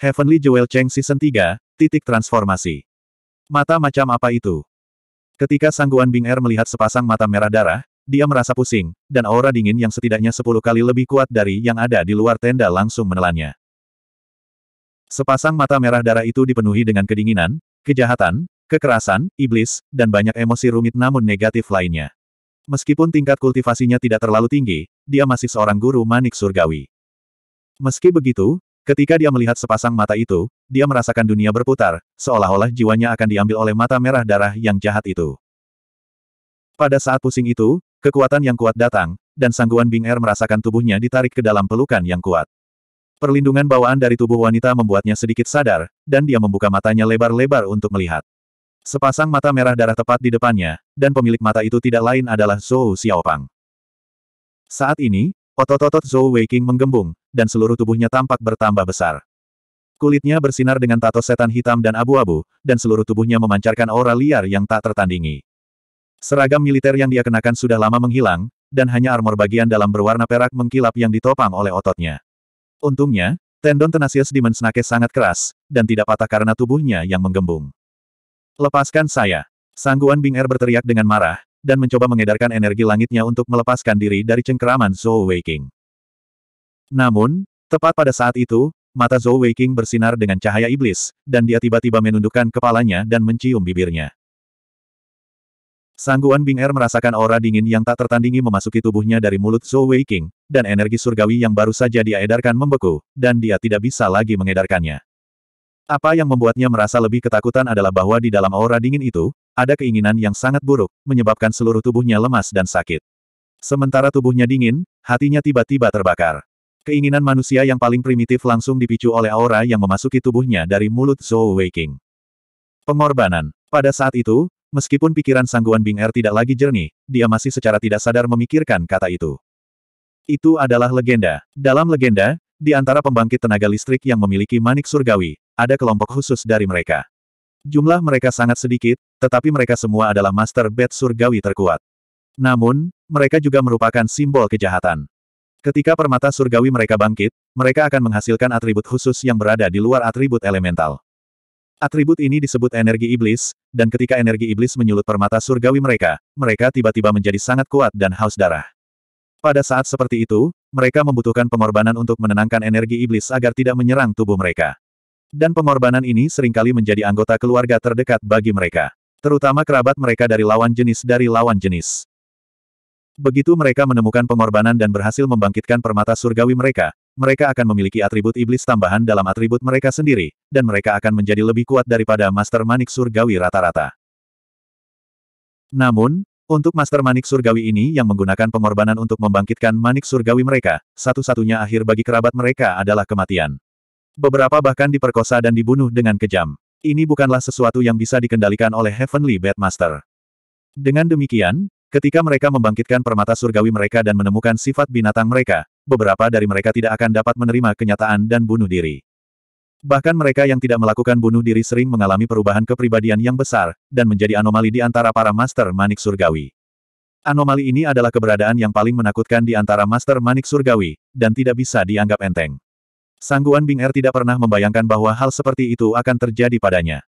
Heavenly Jewel Cheng Season 3, titik transformasi. Mata macam apa itu? Ketika Sangguan Bing Er melihat sepasang mata merah darah, dia merasa pusing, dan aura dingin yang setidaknya sepuluh kali lebih kuat dari yang ada di luar tenda langsung menelannya. Sepasang mata merah darah itu dipenuhi dengan kedinginan, kejahatan, kekerasan, iblis, dan banyak emosi rumit namun negatif lainnya. Meskipun tingkat kultivasinya tidak terlalu tinggi, dia masih seorang guru manik surgawi. Meski begitu, Ketika dia melihat sepasang mata itu, dia merasakan dunia berputar, seolah-olah jiwanya akan diambil oleh mata merah darah yang jahat itu. Pada saat pusing itu, kekuatan yang kuat datang, dan sangguan Bing Er merasakan tubuhnya ditarik ke dalam pelukan yang kuat. Perlindungan bawaan dari tubuh wanita membuatnya sedikit sadar, dan dia membuka matanya lebar-lebar untuk melihat. Sepasang mata merah darah tepat di depannya, dan pemilik mata itu tidak lain adalah Zhou Xiaopang. Saat ini, Otot-otot Zhou Weiqing menggembung, dan seluruh tubuhnya tampak bertambah besar. Kulitnya bersinar dengan tato setan hitam dan abu-abu, dan seluruh tubuhnya memancarkan aura liar yang tak tertandingi. Seragam militer yang dia kenakan sudah lama menghilang, dan hanya armor bagian dalam berwarna perak mengkilap yang ditopang oleh ototnya. Untungnya, tendon tenasius di Mensnake sangat keras, dan tidak patah karena tubuhnya yang menggembung. Lepaskan saya. Sangguan Bing Er berteriak dengan marah, dan mencoba mengedarkan energi langitnya untuk melepaskan diri dari cengkeraman Zhou Weiqing. Namun, tepat pada saat itu, mata Zhou Weiqing bersinar dengan cahaya iblis, dan dia tiba-tiba menundukkan kepalanya dan mencium bibirnya. Sangguan Bing Er merasakan aura dingin yang tak tertandingi memasuki tubuhnya dari mulut Zhou Weiqing, dan energi surgawi yang baru saja dia edarkan membeku, dan dia tidak bisa lagi mengedarkannya. Apa yang membuatnya merasa lebih ketakutan adalah bahwa di dalam aura dingin itu, ada keinginan yang sangat buruk, menyebabkan seluruh tubuhnya lemas dan sakit. Sementara tubuhnya dingin, hatinya tiba-tiba terbakar. Keinginan manusia yang paling primitif langsung dipicu oleh aura yang memasuki tubuhnya dari mulut Zhou Weiqing. Pengorbanan. Pada saat itu, meskipun pikiran sangguan Bing Er tidak lagi jernih, dia masih secara tidak sadar memikirkan kata itu. Itu adalah legenda. Dalam legenda, di antara pembangkit tenaga listrik yang memiliki manik surgawi, ada kelompok khusus dari mereka. Jumlah mereka sangat sedikit, tetapi mereka semua adalah master bed surgawi terkuat. Namun, mereka juga merupakan simbol kejahatan. Ketika permata surgawi mereka bangkit, mereka akan menghasilkan atribut khusus yang berada di luar atribut elemental. Atribut ini disebut energi iblis, dan ketika energi iblis menyulut permata surgawi mereka, mereka tiba-tiba menjadi sangat kuat dan haus darah. Pada saat seperti itu, mereka membutuhkan pengorbanan untuk menenangkan energi iblis agar tidak menyerang tubuh mereka. Dan pengorbanan ini seringkali menjadi anggota keluarga terdekat bagi mereka. Terutama kerabat mereka dari lawan jenis dari lawan jenis. Begitu mereka menemukan pengorbanan dan berhasil membangkitkan permata surgawi mereka, mereka akan memiliki atribut iblis tambahan dalam atribut mereka sendiri, dan mereka akan menjadi lebih kuat daripada Master Manik Surgawi rata-rata. Namun, untuk Master Manik Surgawi ini yang menggunakan pengorbanan untuk membangkitkan Manik Surgawi mereka, satu-satunya akhir bagi kerabat mereka adalah kematian. Beberapa bahkan diperkosa dan dibunuh dengan kejam. Ini bukanlah sesuatu yang bisa dikendalikan oleh Heavenly Master. Dengan demikian, ketika mereka membangkitkan permata surgawi mereka dan menemukan sifat binatang mereka, beberapa dari mereka tidak akan dapat menerima kenyataan dan bunuh diri. Bahkan mereka yang tidak melakukan bunuh diri sering mengalami perubahan kepribadian yang besar, dan menjadi anomali di antara para Master Manik Surgawi. Anomali ini adalah keberadaan yang paling menakutkan di antara Master Manik Surgawi, dan tidak bisa dianggap enteng. Sangguan Bing Er tidak pernah membayangkan bahwa hal seperti itu akan terjadi padanya.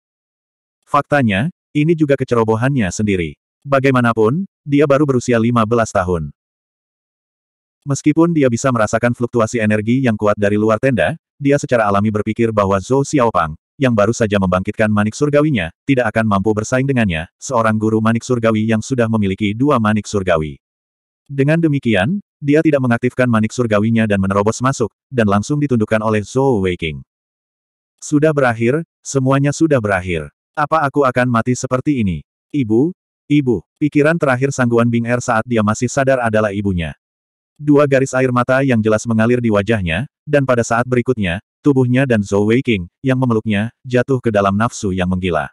Faktanya, ini juga kecerobohannya sendiri. Bagaimanapun, dia baru berusia 15 tahun. Meskipun dia bisa merasakan fluktuasi energi yang kuat dari luar tenda, dia secara alami berpikir bahwa Zhou Xiaopang, yang baru saja membangkitkan manik surgawinya, tidak akan mampu bersaing dengannya, seorang guru manik surgawi yang sudah memiliki dua manik surgawi. Dengan demikian, dia tidak mengaktifkan manik surgawinya dan menerobos masuk, dan langsung ditundukkan oleh Zhou Weiqing. Sudah berakhir, semuanya sudah berakhir. Apa aku akan mati seperti ini? Ibu? Ibu, pikiran terakhir sangguan Bing Er saat dia masih sadar adalah ibunya. Dua garis air mata yang jelas mengalir di wajahnya, dan pada saat berikutnya, tubuhnya dan Zhou Weiqing, yang memeluknya, jatuh ke dalam nafsu yang menggila.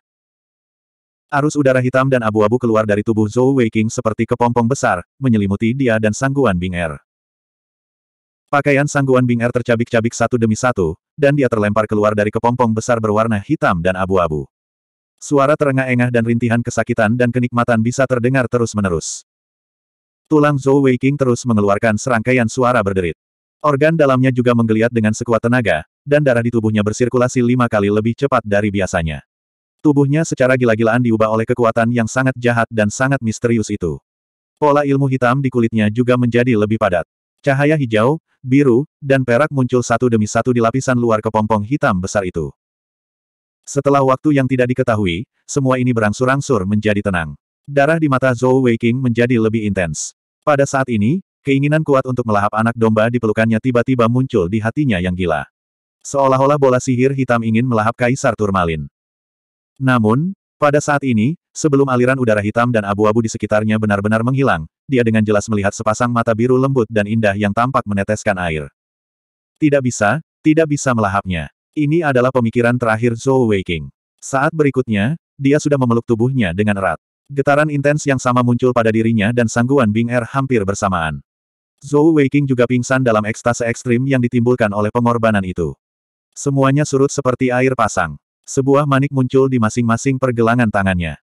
Arus udara hitam dan abu-abu keluar dari tubuh Zhou Weiqing seperti kepompong besar, menyelimuti dia dan sangguan Bing Pakaian sangguan Bing tercabik-cabik satu demi satu, dan dia terlempar keluar dari kepompong besar berwarna hitam dan abu-abu. Suara terengah-engah dan rintihan kesakitan dan kenikmatan bisa terdengar terus-menerus. Tulang Zhou Weiqing terus mengeluarkan serangkaian suara berderit. Organ dalamnya juga menggeliat dengan sekuat tenaga, dan darah di tubuhnya bersirkulasi lima kali lebih cepat dari biasanya. Tubuhnya secara gila-gilaan diubah oleh kekuatan yang sangat jahat dan sangat misterius itu. Pola ilmu hitam di kulitnya juga menjadi lebih padat. Cahaya hijau, biru, dan perak muncul satu demi satu di lapisan luar kepompong hitam besar itu. Setelah waktu yang tidak diketahui, semua ini berangsur-angsur menjadi tenang. Darah di mata Zhou Weiqing menjadi lebih intens. Pada saat ini, keinginan kuat untuk melahap anak domba di pelukannya tiba-tiba muncul di hatinya yang gila. Seolah-olah bola sihir hitam ingin melahap Kaisar Turmalin. Namun, pada saat ini, sebelum aliran udara hitam dan abu-abu di sekitarnya benar-benar menghilang, dia dengan jelas melihat sepasang mata biru lembut dan indah yang tampak meneteskan air. Tidak bisa, tidak bisa melahapnya. Ini adalah pemikiran terakhir Zhou Weiqing. Saat berikutnya, dia sudah memeluk tubuhnya dengan erat. Getaran intens yang sama muncul pada dirinya dan sangguan Bing Er hampir bersamaan. Zhou Weiqing juga pingsan dalam ekstase ekstrim yang ditimbulkan oleh pengorbanan itu. Semuanya surut seperti air pasang. Sebuah manik muncul di masing-masing pergelangan tangannya.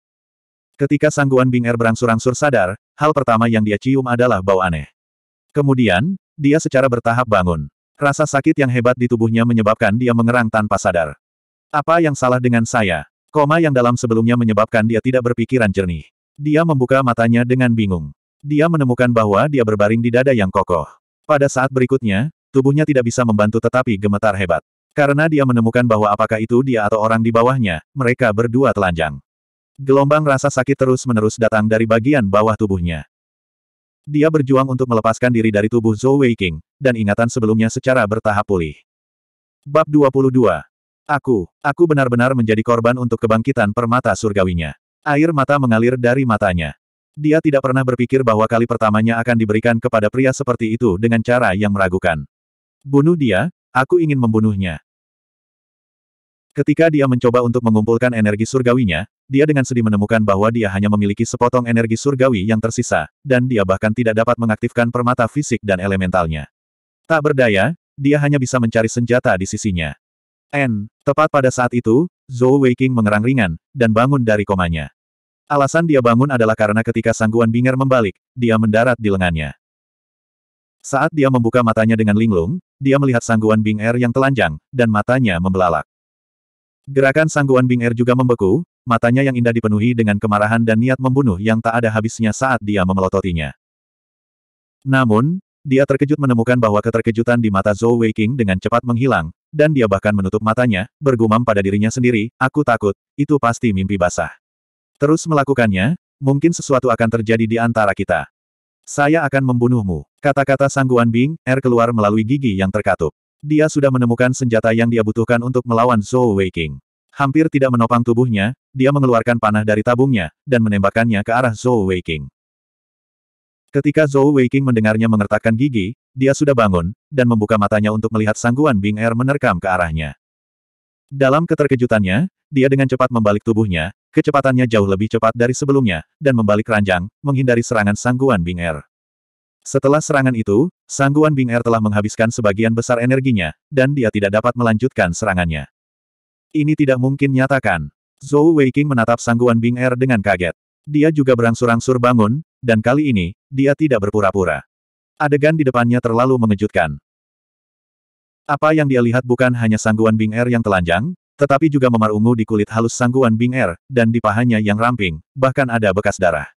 Ketika sangguan Bing er berangsur-angsur sadar, hal pertama yang dia cium adalah bau aneh. Kemudian, dia secara bertahap bangun. Rasa sakit yang hebat di tubuhnya menyebabkan dia mengerang tanpa sadar. Apa yang salah dengan saya? Koma yang dalam sebelumnya menyebabkan dia tidak berpikiran jernih. Dia membuka matanya dengan bingung. Dia menemukan bahwa dia berbaring di dada yang kokoh. Pada saat berikutnya, tubuhnya tidak bisa membantu tetapi gemetar hebat. Karena dia menemukan bahwa apakah itu dia atau orang di bawahnya, mereka berdua telanjang. Gelombang rasa sakit terus-menerus datang dari bagian bawah tubuhnya. Dia berjuang untuk melepaskan diri dari tubuh Zhou Weiqing, dan ingatan sebelumnya secara bertahap pulih. Bab 22. Aku, aku benar-benar menjadi korban untuk kebangkitan permata surgawinya. Air mata mengalir dari matanya. Dia tidak pernah berpikir bahwa kali pertamanya akan diberikan kepada pria seperti itu dengan cara yang meragukan. Bunuh dia, Aku ingin membunuhnya. Ketika dia mencoba untuk mengumpulkan energi surgawinya, dia dengan sedih menemukan bahwa dia hanya memiliki sepotong energi surgawi yang tersisa, dan dia bahkan tidak dapat mengaktifkan permata fisik dan elementalnya. Tak berdaya, dia hanya bisa mencari senjata di sisinya. N. Tepat pada saat itu, Zhou Weiqing mengerang ringan, dan bangun dari komanya. Alasan dia bangun adalah karena ketika sangguan Binger membalik, dia mendarat di lengannya. Saat dia membuka matanya dengan linglung, dia melihat sangguan Bing Er yang telanjang, dan matanya membelalak. Gerakan sangguan Bing Er juga membeku, matanya yang indah dipenuhi dengan kemarahan dan niat membunuh yang tak ada habisnya saat dia memelototinya. Namun, dia terkejut menemukan bahwa keterkejutan di mata Zhou Weiqing dengan cepat menghilang, dan dia bahkan menutup matanya, bergumam pada dirinya sendiri, aku takut, itu pasti mimpi basah. Terus melakukannya, mungkin sesuatu akan terjadi di antara kita. Saya akan membunuhmu. Kata-kata sangguan Bing, Er keluar melalui gigi yang terkatup. Dia sudah menemukan senjata yang dia butuhkan untuk melawan Zhou Weiqing. Hampir tidak menopang tubuhnya, dia mengeluarkan panah dari tabungnya, dan menembakkannya ke arah Zhou Weiqing. Ketika Zhou Weiqing mendengarnya mengertakkan gigi, dia sudah bangun, dan membuka matanya untuk melihat sangguan Bing Er menerkam ke arahnya. Dalam keterkejutannya, dia dengan cepat membalik tubuhnya, kecepatannya jauh lebih cepat dari sebelumnya, dan membalik ranjang, menghindari serangan sangguan Bing Er. Setelah serangan itu, Sangguan Bing Er telah menghabiskan sebagian besar energinya, dan dia tidak dapat melanjutkan serangannya. Ini tidak mungkin nyatakan. Zhou Weiqing menatap Sangguan Bing Er dengan kaget. Dia juga berangsur-angsur bangun, dan kali ini, dia tidak berpura-pura. Adegan di depannya terlalu mengejutkan. Apa yang dia lihat bukan hanya Sangguan Bing Er yang telanjang, tetapi juga memar ungu di kulit halus Sangguan Bing Er, dan di pahanya yang ramping, bahkan ada bekas darah.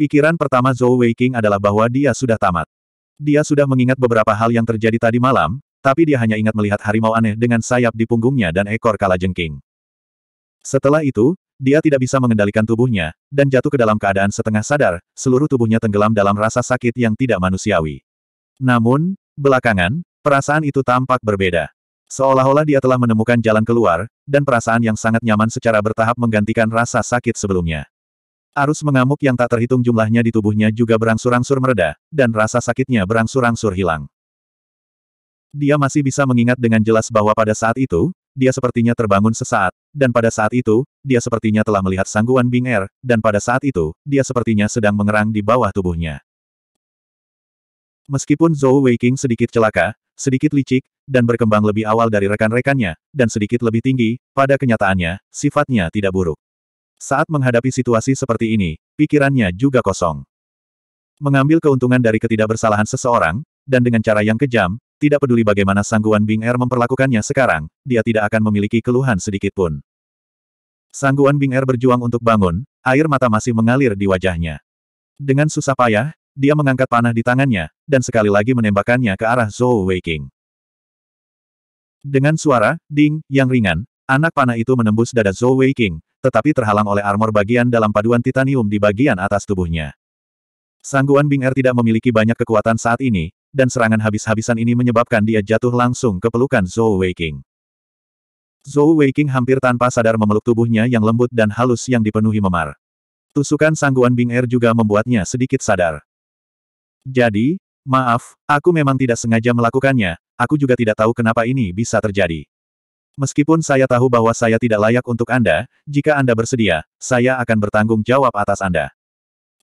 Pikiran pertama Zhou Weiqing adalah bahwa dia sudah tamat. Dia sudah mengingat beberapa hal yang terjadi tadi malam, tapi dia hanya ingat melihat harimau aneh dengan sayap di punggungnya dan ekor kalajengking. Setelah itu, dia tidak bisa mengendalikan tubuhnya, dan jatuh ke dalam keadaan setengah sadar, seluruh tubuhnya tenggelam dalam rasa sakit yang tidak manusiawi. Namun, belakangan, perasaan itu tampak berbeda. Seolah-olah dia telah menemukan jalan keluar, dan perasaan yang sangat nyaman secara bertahap menggantikan rasa sakit sebelumnya. Arus mengamuk yang tak terhitung jumlahnya di tubuhnya juga berangsur-angsur mereda, dan rasa sakitnya berangsur-angsur hilang. Dia masih bisa mengingat dengan jelas bahwa pada saat itu, dia sepertinya terbangun sesaat, dan pada saat itu, dia sepertinya telah melihat sangguan Bing Er, dan pada saat itu, dia sepertinya sedang mengerang di bawah tubuhnya. Meskipun Zhou Weiqing sedikit celaka, sedikit licik, dan berkembang lebih awal dari rekan-rekannya, dan sedikit lebih tinggi, pada kenyataannya, sifatnya tidak buruk. Saat menghadapi situasi seperti ini, pikirannya juga kosong. Mengambil keuntungan dari ketidakbersalahan seseorang, dan dengan cara yang kejam, tidak peduli bagaimana Sangguan Bing Er memperlakukannya sekarang, dia tidak akan memiliki keluhan sedikitpun. Sangguan Bing Er berjuang untuk bangun, air mata masih mengalir di wajahnya. Dengan susah payah, dia mengangkat panah di tangannya, dan sekali lagi menembakkannya ke arah Zhou Weiking. Dengan suara, ding, yang ringan, anak panah itu menembus dada Zhou Weiking tetapi terhalang oleh armor bagian dalam paduan titanium di bagian atas tubuhnya. Sangguan Bing Er tidak memiliki banyak kekuatan saat ini, dan serangan habis-habisan ini menyebabkan dia jatuh langsung ke pelukan Zhou Weiqing. Zhou Weiqing hampir tanpa sadar memeluk tubuhnya yang lembut dan halus yang dipenuhi memar. Tusukan sangguan Bing Er juga membuatnya sedikit sadar. Jadi, maaf, aku memang tidak sengaja melakukannya, aku juga tidak tahu kenapa ini bisa terjadi. Meskipun saya tahu bahwa saya tidak layak untuk Anda, jika Anda bersedia, saya akan bertanggung jawab atas Anda.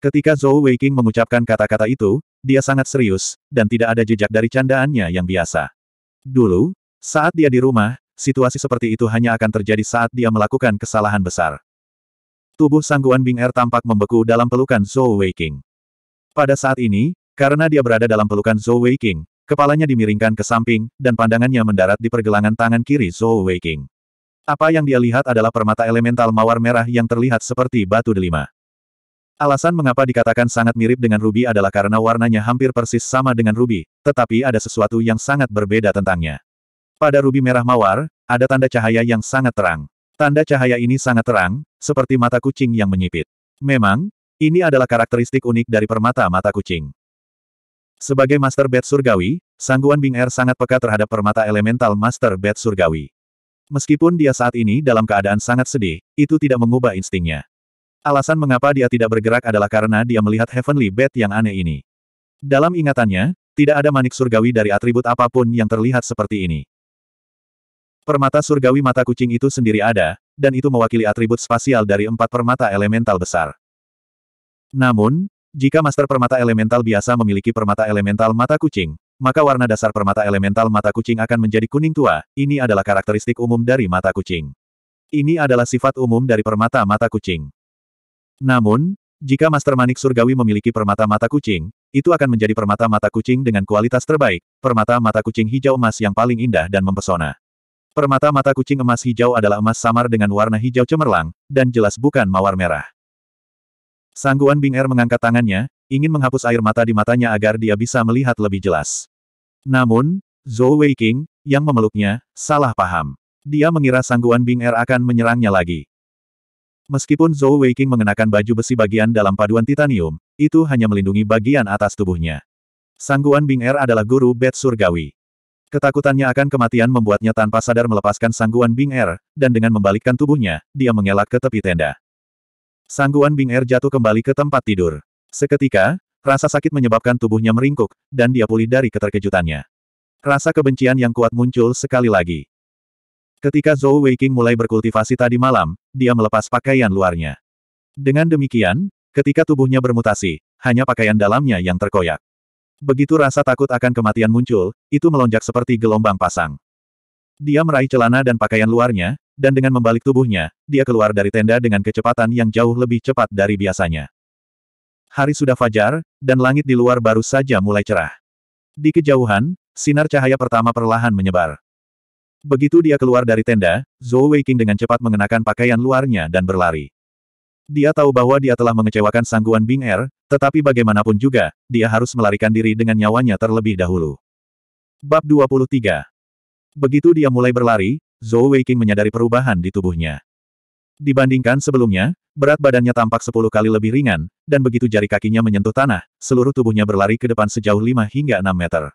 Ketika Zhou Weiqing mengucapkan kata-kata itu, dia sangat serius, dan tidak ada jejak dari candaannya yang biasa. Dulu, saat dia di rumah, situasi seperti itu hanya akan terjadi saat dia melakukan kesalahan besar. Tubuh sangguan Bing Er tampak membeku dalam pelukan Zhou Weiqing. Pada saat ini, karena dia berada dalam pelukan Zhou Weiqing, Kepalanya dimiringkan ke samping, dan pandangannya mendarat di pergelangan tangan kiri Zhou Weiqing. Apa yang dia lihat adalah permata elemental mawar merah yang terlihat seperti batu delima. Alasan mengapa dikatakan sangat mirip dengan rubi adalah karena warnanya hampir persis sama dengan rubi, tetapi ada sesuatu yang sangat berbeda tentangnya. Pada rubi merah mawar, ada tanda cahaya yang sangat terang. Tanda cahaya ini sangat terang, seperti mata kucing yang menyipit. Memang, ini adalah karakteristik unik dari permata mata kucing. Sebagai Master Bed Surgawi, Sangguan Bing Er sangat peka terhadap permata elemental Master Bed Surgawi. Meskipun dia saat ini dalam keadaan sangat sedih, itu tidak mengubah instingnya. Alasan mengapa dia tidak bergerak adalah karena dia melihat Heavenly Bed yang aneh ini. Dalam ingatannya, tidak ada manik surgawi dari atribut apapun yang terlihat seperti ini. Permata surgawi mata kucing itu sendiri ada, dan itu mewakili atribut spasial dari empat permata elemental besar. Namun, jika Master Permata Elemental biasa memiliki Permata Elemental Mata Kucing, maka warna dasar Permata Elemental Mata Kucing akan menjadi kuning tua, ini adalah karakteristik umum dari mata kucing. Ini adalah sifat umum dari Permata Mata Kucing. Namun, jika Master Manik Surgawi memiliki Permata Mata Kucing, itu akan menjadi Permata Mata Kucing dengan kualitas terbaik, Permata Mata Kucing hijau emas yang paling indah dan mempesona. Permata mata kucing emas hijau adalah emas samar dengan warna hijau cemerlang, dan jelas bukan mawar merah. Sangguan Bing Er mengangkat tangannya, ingin menghapus air mata di matanya agar dia bisa melihat lebih jelas. Namun, Zhou Wei King, yang memeluknya, salah paham. Dia mengira Sangguan Bing Er akan menyerangnya lagi. Meskipun Zhou Wei King mengenakan baju besi bagian dalam paduan titanium, itu hanya melindungi bagian atas tubuhnya. Sangguan Bing Er adalah guru bed surgawi. Ketakutannya akan kematian membuatnya tanpa sadar melepaskan sangguan Bing Er, dan dengan membalikkan tubuhnya, dia mengelak ke tepi tenda. Sangguan Bing Er jatuh kembali ke tempat tidur. Seketika, rasa sakit menyebabkan tubuhnya meringkuk, dan dia pulih dari keterkejutannya. Rasa kebencian yang kuat muncul sekali lagi. Ketika Zhou Weiqing mulai berkultivasi tadi malam, dia melepas pakaian luarnya. Dengan demikian, ketika tubuhnya bermutasi, hanya pakaian dalamnya yang terkoyak. Begitu rasa takut akan kematian muncul, itu melonjak seperti gelombang pasang. Dia meraih celana dan pakaian luarnya, dan dengan membalik tubuhnya, dia keluar dari tenda dengan kecepatan yang jauh lebih cepat dari biasanya. Hari sudah fajar, dan langit di luar baru saja mulai cerah. Di kejauhan, sinar cahaya pertama perlahan menyebar. Begitu dia keluar dari tenda, Zhou Weiqing dengan cepat mengenakan pakaian luarnya dan berlari. Dia tahu bahwa dia telah mengecewakan sangguan Bing Er, tetapi bagaimanapun juga, dia harus melarikan diri dengan nyawanya terlebih dahulu. Bab 23 Begitu dia mulai berlari, Zhou Weiqing menyadari perubahan di tubuhnya. Dibandingkan sebelumnya, berat badannya tampak sepuluh kali lebih ringan, dan begitu jari kakinya menyentuh tanah, seluruh tubuhnya berlari ke depan sejauh 5 hingga 6 meter.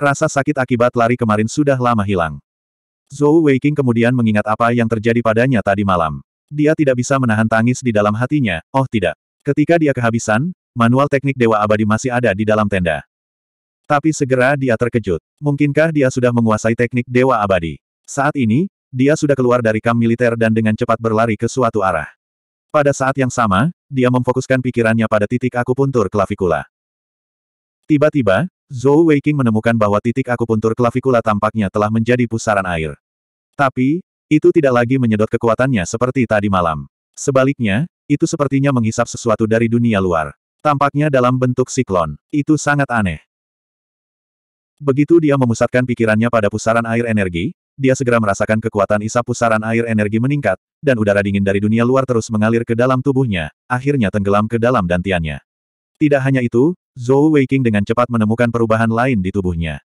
Rasa sakit akibat lari kemarin sudah lama hilang. Zhou Weiqing kemudian mengingat apa yang terjadi padanya tadi malam. Dia tidak bisa menahan tangis di dalam hatinya, oh tidak. Ketika dia kehabisan, manual teknik Dewa Abadi masih ada di dalam tenda. Tapi segera dia terkejut. Mungkinkah dia sudah menguasai teknik Dewa Abadi? Saat ini, dia sudah keluar dari kamp militer dan dengan cepat berlari ke suatu arah. Pada saat yang sama, dia memfokuskan pikirannya pada titik akupuntur klavikula. Tiba-tiba, Zhou Weiqing menemukan bahwa titik akupuntur klavikula tampaknya telah menjadi pusaran air. Tapi, itu tidak lagi menyedot kekuatannya seperti tadi malam. Sebaliknya, itu sepertinya menghisap sesuatu dari dunia luar. Tampaknya dalam bentuk siklon. Itu sangat aneh. Begitu dia memusatkan pikirannya pada pusaran air energi, dia segera merasakan kekuatan isap pusaran air energi meningkat, dan udara dingin dari dunia luar terus mengalir ke dalam tubuhnya, akhirnya tenggelam ke dalam dantiannya. Tidak hanya itu, Zhou Weiqing dengan cepat menemukan perubahan lain di tubuhnya.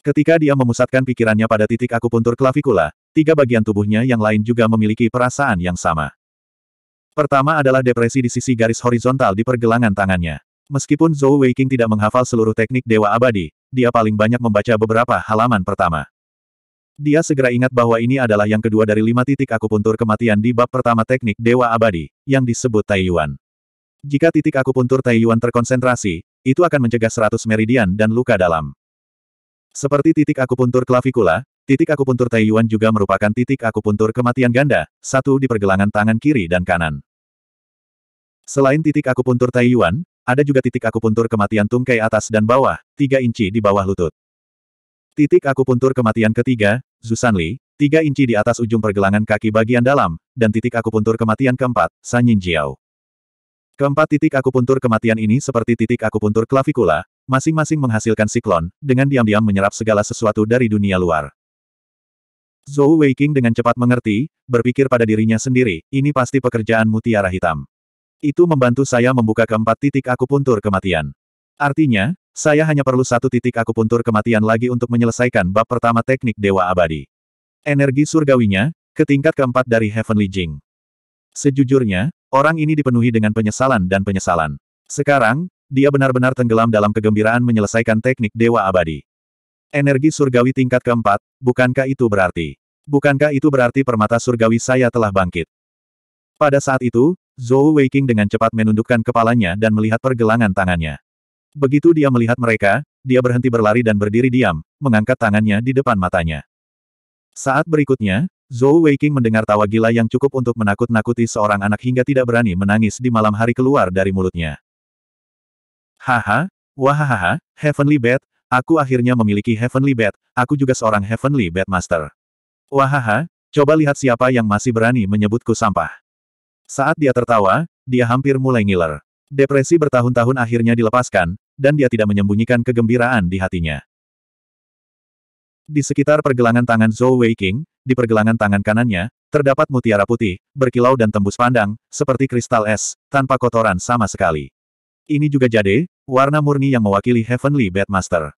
Ketika dia memusatkan pikirannya pada titik akupuntur klavikula, tiga bagian tubuhnya yang lain juga memiliki perasaan yang sama. Pertama adalah depresi di sisi garis horizontal di pergelangan tangannya. Meskipun Zhou Weiqing tidak menghafal seluruh teknik Dewa Abadi, dia paling banyak membaca beberapa halaman pertama. Dia segera ingat bahwa ini adalah yang kedua dari lima titik akupuntur kematian di bab pertama teknik Dewa Abadi, yang disebut Taiyuan. Jika titik akupuntur Taiyuan terkonsentrasi, itu akan mencegah seratus meridian dan luka dalam. Seperti titik akupuntur klavikula, titik akupuntur Taiyuan juga merupakan titik akupuntur kematian ganda, satu di pergelangan tangan kiri dan kanan. Selain titik akupuntur Taiyuan, ada juga titik akupuntur kematian tungkai atas dan bawah, tiga inci di bawah lutut. Titik akupuntur kematian ketiga, Zusanli, tiga inci di atas ujung pergelangan kaki bagian dalam, dan titik akupuntur kematian keempat, Sanyin Jiao. Keempat titik akupuntur kematian ini seperti titik akupuntur klavikula, masing-masing menghasilkan siklon, dengan diam-diam menyerap segala sesuatu dari dunia luar. Zhou Weiking dengan cepat mengerti, berpikir pada dirinya sendiri, ini pasti pekerjaan mutiara hitam. Itu membantu saya membuka keempat titik akupuntur kematian. Artinya, saya hanya perlu satu titik aku puntur kematian lagi untuk menyelesaikan bab pertama teknik Dewa Abadi. Energi surgawinya, ke tingkat keempat dari Heavenly Jing. Sejujurnya, orang ini dipenuhi dengan penyesalan dan penyesalan. Sekarang, dia benar-benar tenggelam dalam kegembiraan menyelesaikan teknik Dewa Abadi. Energi surgawi tingkat keempat, bukankah itu berarti? Bukankah itu berarti permata surgawi saya telah bangkit? Pada saat itu, Zhou Weiking dengan cepat menundukkan kepalanya dan melihat pergelangan tangannya. Begitu dia melihat mereka, dia berhenti berlari dan berdiri diam, mengangkat tangannya di depan matanya. Saat berikutnya, Zhou Weiqing mendengar tawa gila yang cukup untuk menakut-nakuti seorang anak hingga tidak berani menangis di malam hari keluar dari mulutnya. Haha, wahahaha, Heavenly Bat, aku akhirnya memiliki Heavenly Bat, aku juga seorang Heavenly Bat Master. Wahaha, coba lihat siapa yang masih berani menyebutku sampah. Saat dia tertawa, dia hampir mulai ngiler. Depresi bertahun-tahun akhirnya dilepaskan, dan dia tidak menyembunyikan kegembiraan di hatinya. Di sekitar pergelangan tangan Zhou Weiqing, di pergelangan tangan kanannya, terdapat mutiara putih, berkilau dan tembus pandang, seperti kristal es, tanpa kotoran sama sekali. Ini juga jade, warna murni yang mewakili Heavenly Bedmaster.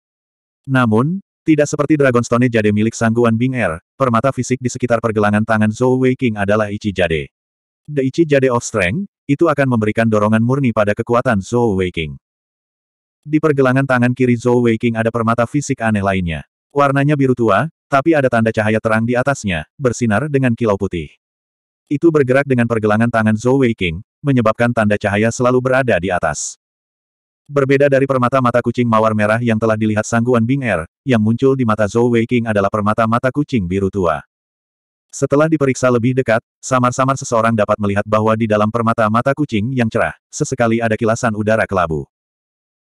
Namun, tidak seperti Dragonstone jade milik sangguan Bing Er, permata fisik di sekitar pergelangan tangan Zhou Weiqing adalah Ichi Jade. The Ichi Jade of Strength, itu akan memberikan dorongan murni pada kekuatan Zhou Weiqing. Di pergelangan tangan kiri Zhou Weiqing ada permata fisik aneh lainnya. Warnanya biru tua, tapi ada tanda cahaya terang di atasnya, bersinar dengan kilau putih. Itu bergerak dengan pergelangan tangan Zhou Weiqing, menyebabkan tanda cahaya selalu berada di atas. Berbeda dari permata mata kucing mawar merah yang telah dilihat sangguan Bing Er, yang muncul di mata Zhou Weiqing adalah permata mata kucing biru tua. Setelah diperiksa lebih dekat, samar-samar seseorang dapat melihat bahwa di dalam permata mata kucing yang cerah, sesekali ada kilasan udara kelabu.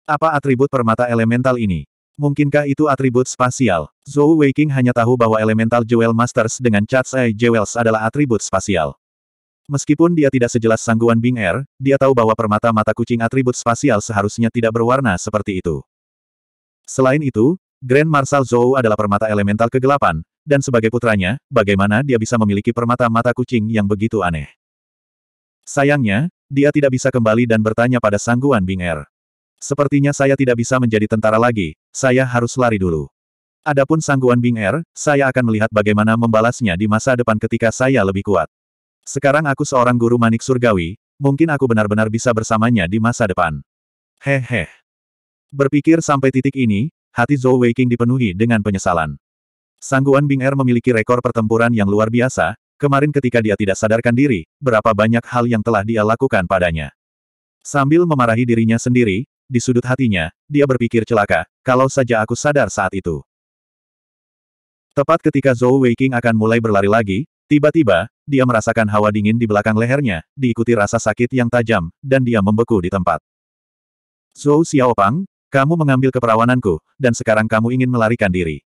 Apa atribut permata elemental ini? Mungkinkah itu atribut spasial? Zhou Weiqing hanya tahu bahwa elemental Jewel Masters dengan Chats Eye Jewels adalah atribut spasial. Meskipun dia tidak sejelas sangguan Bing Er, dia tahu bahwa permata mata kucing atribut spasial seharusnya tidak berwarna seperti itu. Selain itu, Grand Marshal Zhou adalah permata elemental kegelapan, dan sebagai putranya, bagaimana dia bisa memiliki permata mata kucing yang begitu aneh. Sayangnya, dia tidak bisa kembali dan bertanya pada sangguan Bing Er. Sepertinya saya tidak bisa menjadi tentara lagi, saya harus lari dulu. Adapun sangguan Bing Er, saya akan melihat bagaimana membalasnya di masa depan ketika saya lebih kuat. Sekarang aku seorang guru manik surgawi, mungkin aku benar-benar bisa bersamanya di masa depan. Hehe. Berpikir sampai titik ini, hati Zhou Weiking dipenuhi dengan penyesalan. Sangguan Bing Er memiliki rekor pertempuran yang luar biasa, kemarin ketika dia tidak sadarkan diri, berapa banyak hal yang telah dia lakukan padanya. Sambil memarahi dirinya sendiri, di sudut hatinya, dia berpikir celaka, kalau saja aku sadar saat itu. Tepat ketika Zhou Weiking akan mulai berlari lagi, tiba-tiba, dia merasakan hawa dingin di belakang lehernya, diikuti rasa sakit yang tajam, dan dia membeku di tempat. Zhou Xiaopang, kamu mengambil keperawananku, dan sekarang kamu ingin melarikan diri.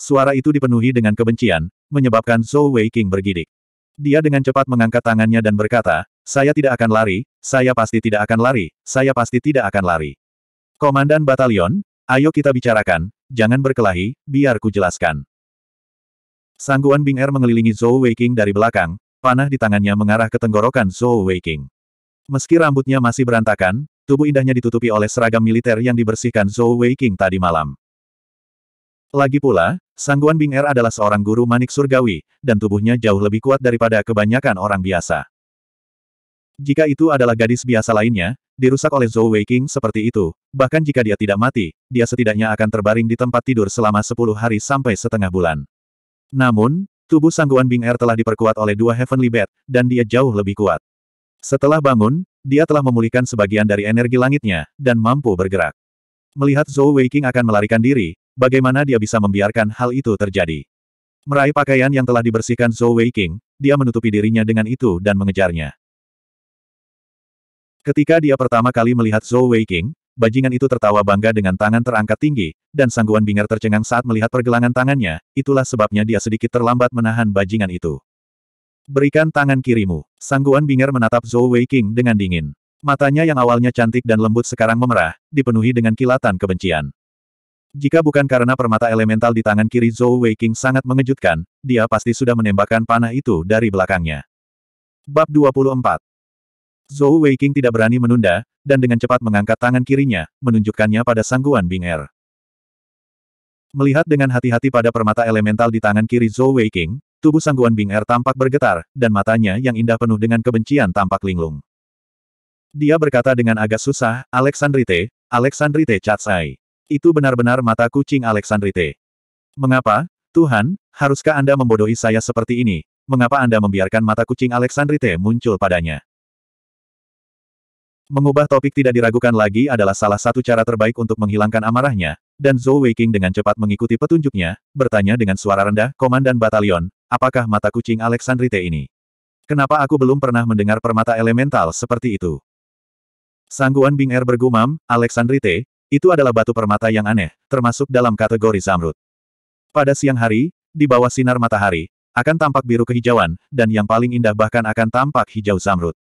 Suara itu dipenuhi dengan kebencian, menyebabkan Zhou Wei King bergidik. Dia dengan cepat mengangkat tangannya dan berkata, saya tidak akan lari, saya pasti tidak akan lari, saya pasti tidak akan lari. Komandan batalion, ayo kita bicarakan, jangan berkelahi, biar ku jelaskan. Sangguan Bing Er mengelilingi Zhou Wei King dari belakang, panah di tangannya mengarah ke tenggorokan Zhou Wei King. Meski rambutnya masih berantakan, tubuh indahnya ditutupi oleh seragam militer yang dibersihkan Zhou Wei King tadi malam. Lagi pula, Sangguan Bing Er adalah seorang guru manik surgawi, dan tubuhnya jauh lebih kuat daripada kebanyakan orang biasa. Jika itu adalah gadis biasa lainnya, dirusak oleh Zhou Weiqing seperti itu, bahkan jika dia tidak mati, dia setidaknya akan terbaring di tempat tidur selama 10 hari sampai setengah bulan. Namun, tubuh sangguan Bing Er telah diperkuat oleh dua Heavenly Bed, dan dia jauh lebih kuat. Setelah bangun, dia telah memulihkan sebagian dari energi langitnya, dan mampu bergerak. Melihat Zhou Weiqing akan melarikan diri, Bagaimana dia bisa membiarkan hal itu terjadi? Meraih pakaian yang telah dibersihkan Zhou Wei King, dia menutupi dirinya dengan itu dan mengejarnya. Ketika dia pertama kali melihat Zhou Wei King, bajingan itu tertawa bangga dengan tangan terangkat tinggi, dan sangguan bingar tercengang saat melihat pergelangan tangannya, itulah sebabnya dia sedikit terlambat menahan bajingan itu. Berikan tangan kirimu. Sangguan bingar menatap Zhou Wei King dengan dingin. Matanya yang awalnya cantik dan lembut sekarang memerah, dipenuhi dengan kilatan kebencian. Jika bukan karena permata elemental di tangan kiri Zhou King sangat mengejutkan, dia pasti sudah menembakkan panah itu dari belakangnya. Bab 24 Zhou King tidak berani menunda, dan dengan cepat mengangkat tangan kirinya, menunjukkannya pada sangguan Bing Er. Melihat dengan hati-hati pada permata elemental di tangan kiri Zhou King, tubuh sangguan Bing Er tampak bergetar, dan matanya yang indah penuh dengan kebencian tampak linglung. Dia berkata dengan agak susah, Alexandrite, Alexandrite Chatsai. Itu benar-benar mata kucing Alexandrite. Mengapa, Tuhan, haruskah Anda membodohi saya seperti ini? Mengapa Anda membiarkan mata kucing Alexandrite muncul padanya? Mengubah topik tidak diragukan lagi adalah salah satu cara terbaik untuk menghilangkan amarahnya, dan Zhou Weiqing dengan cepat mengikuti petunjuknya, bertanya dengan suara rendah, Komandan Batalion, apakah mata kucing Alexandrite ini? Kenapa aku belum pernah mendengar permata elemental seperti itu? Sangguan Bing Er bergumam, Alexandrite, itu adalah batu permata yang aneh, termasuk dalam kategori zamrud. Pada siang hari, di bawah sinar matahari, akan tampak biru kehijauan, dan yang paling indah bahkan akan tampak hijau zamrud.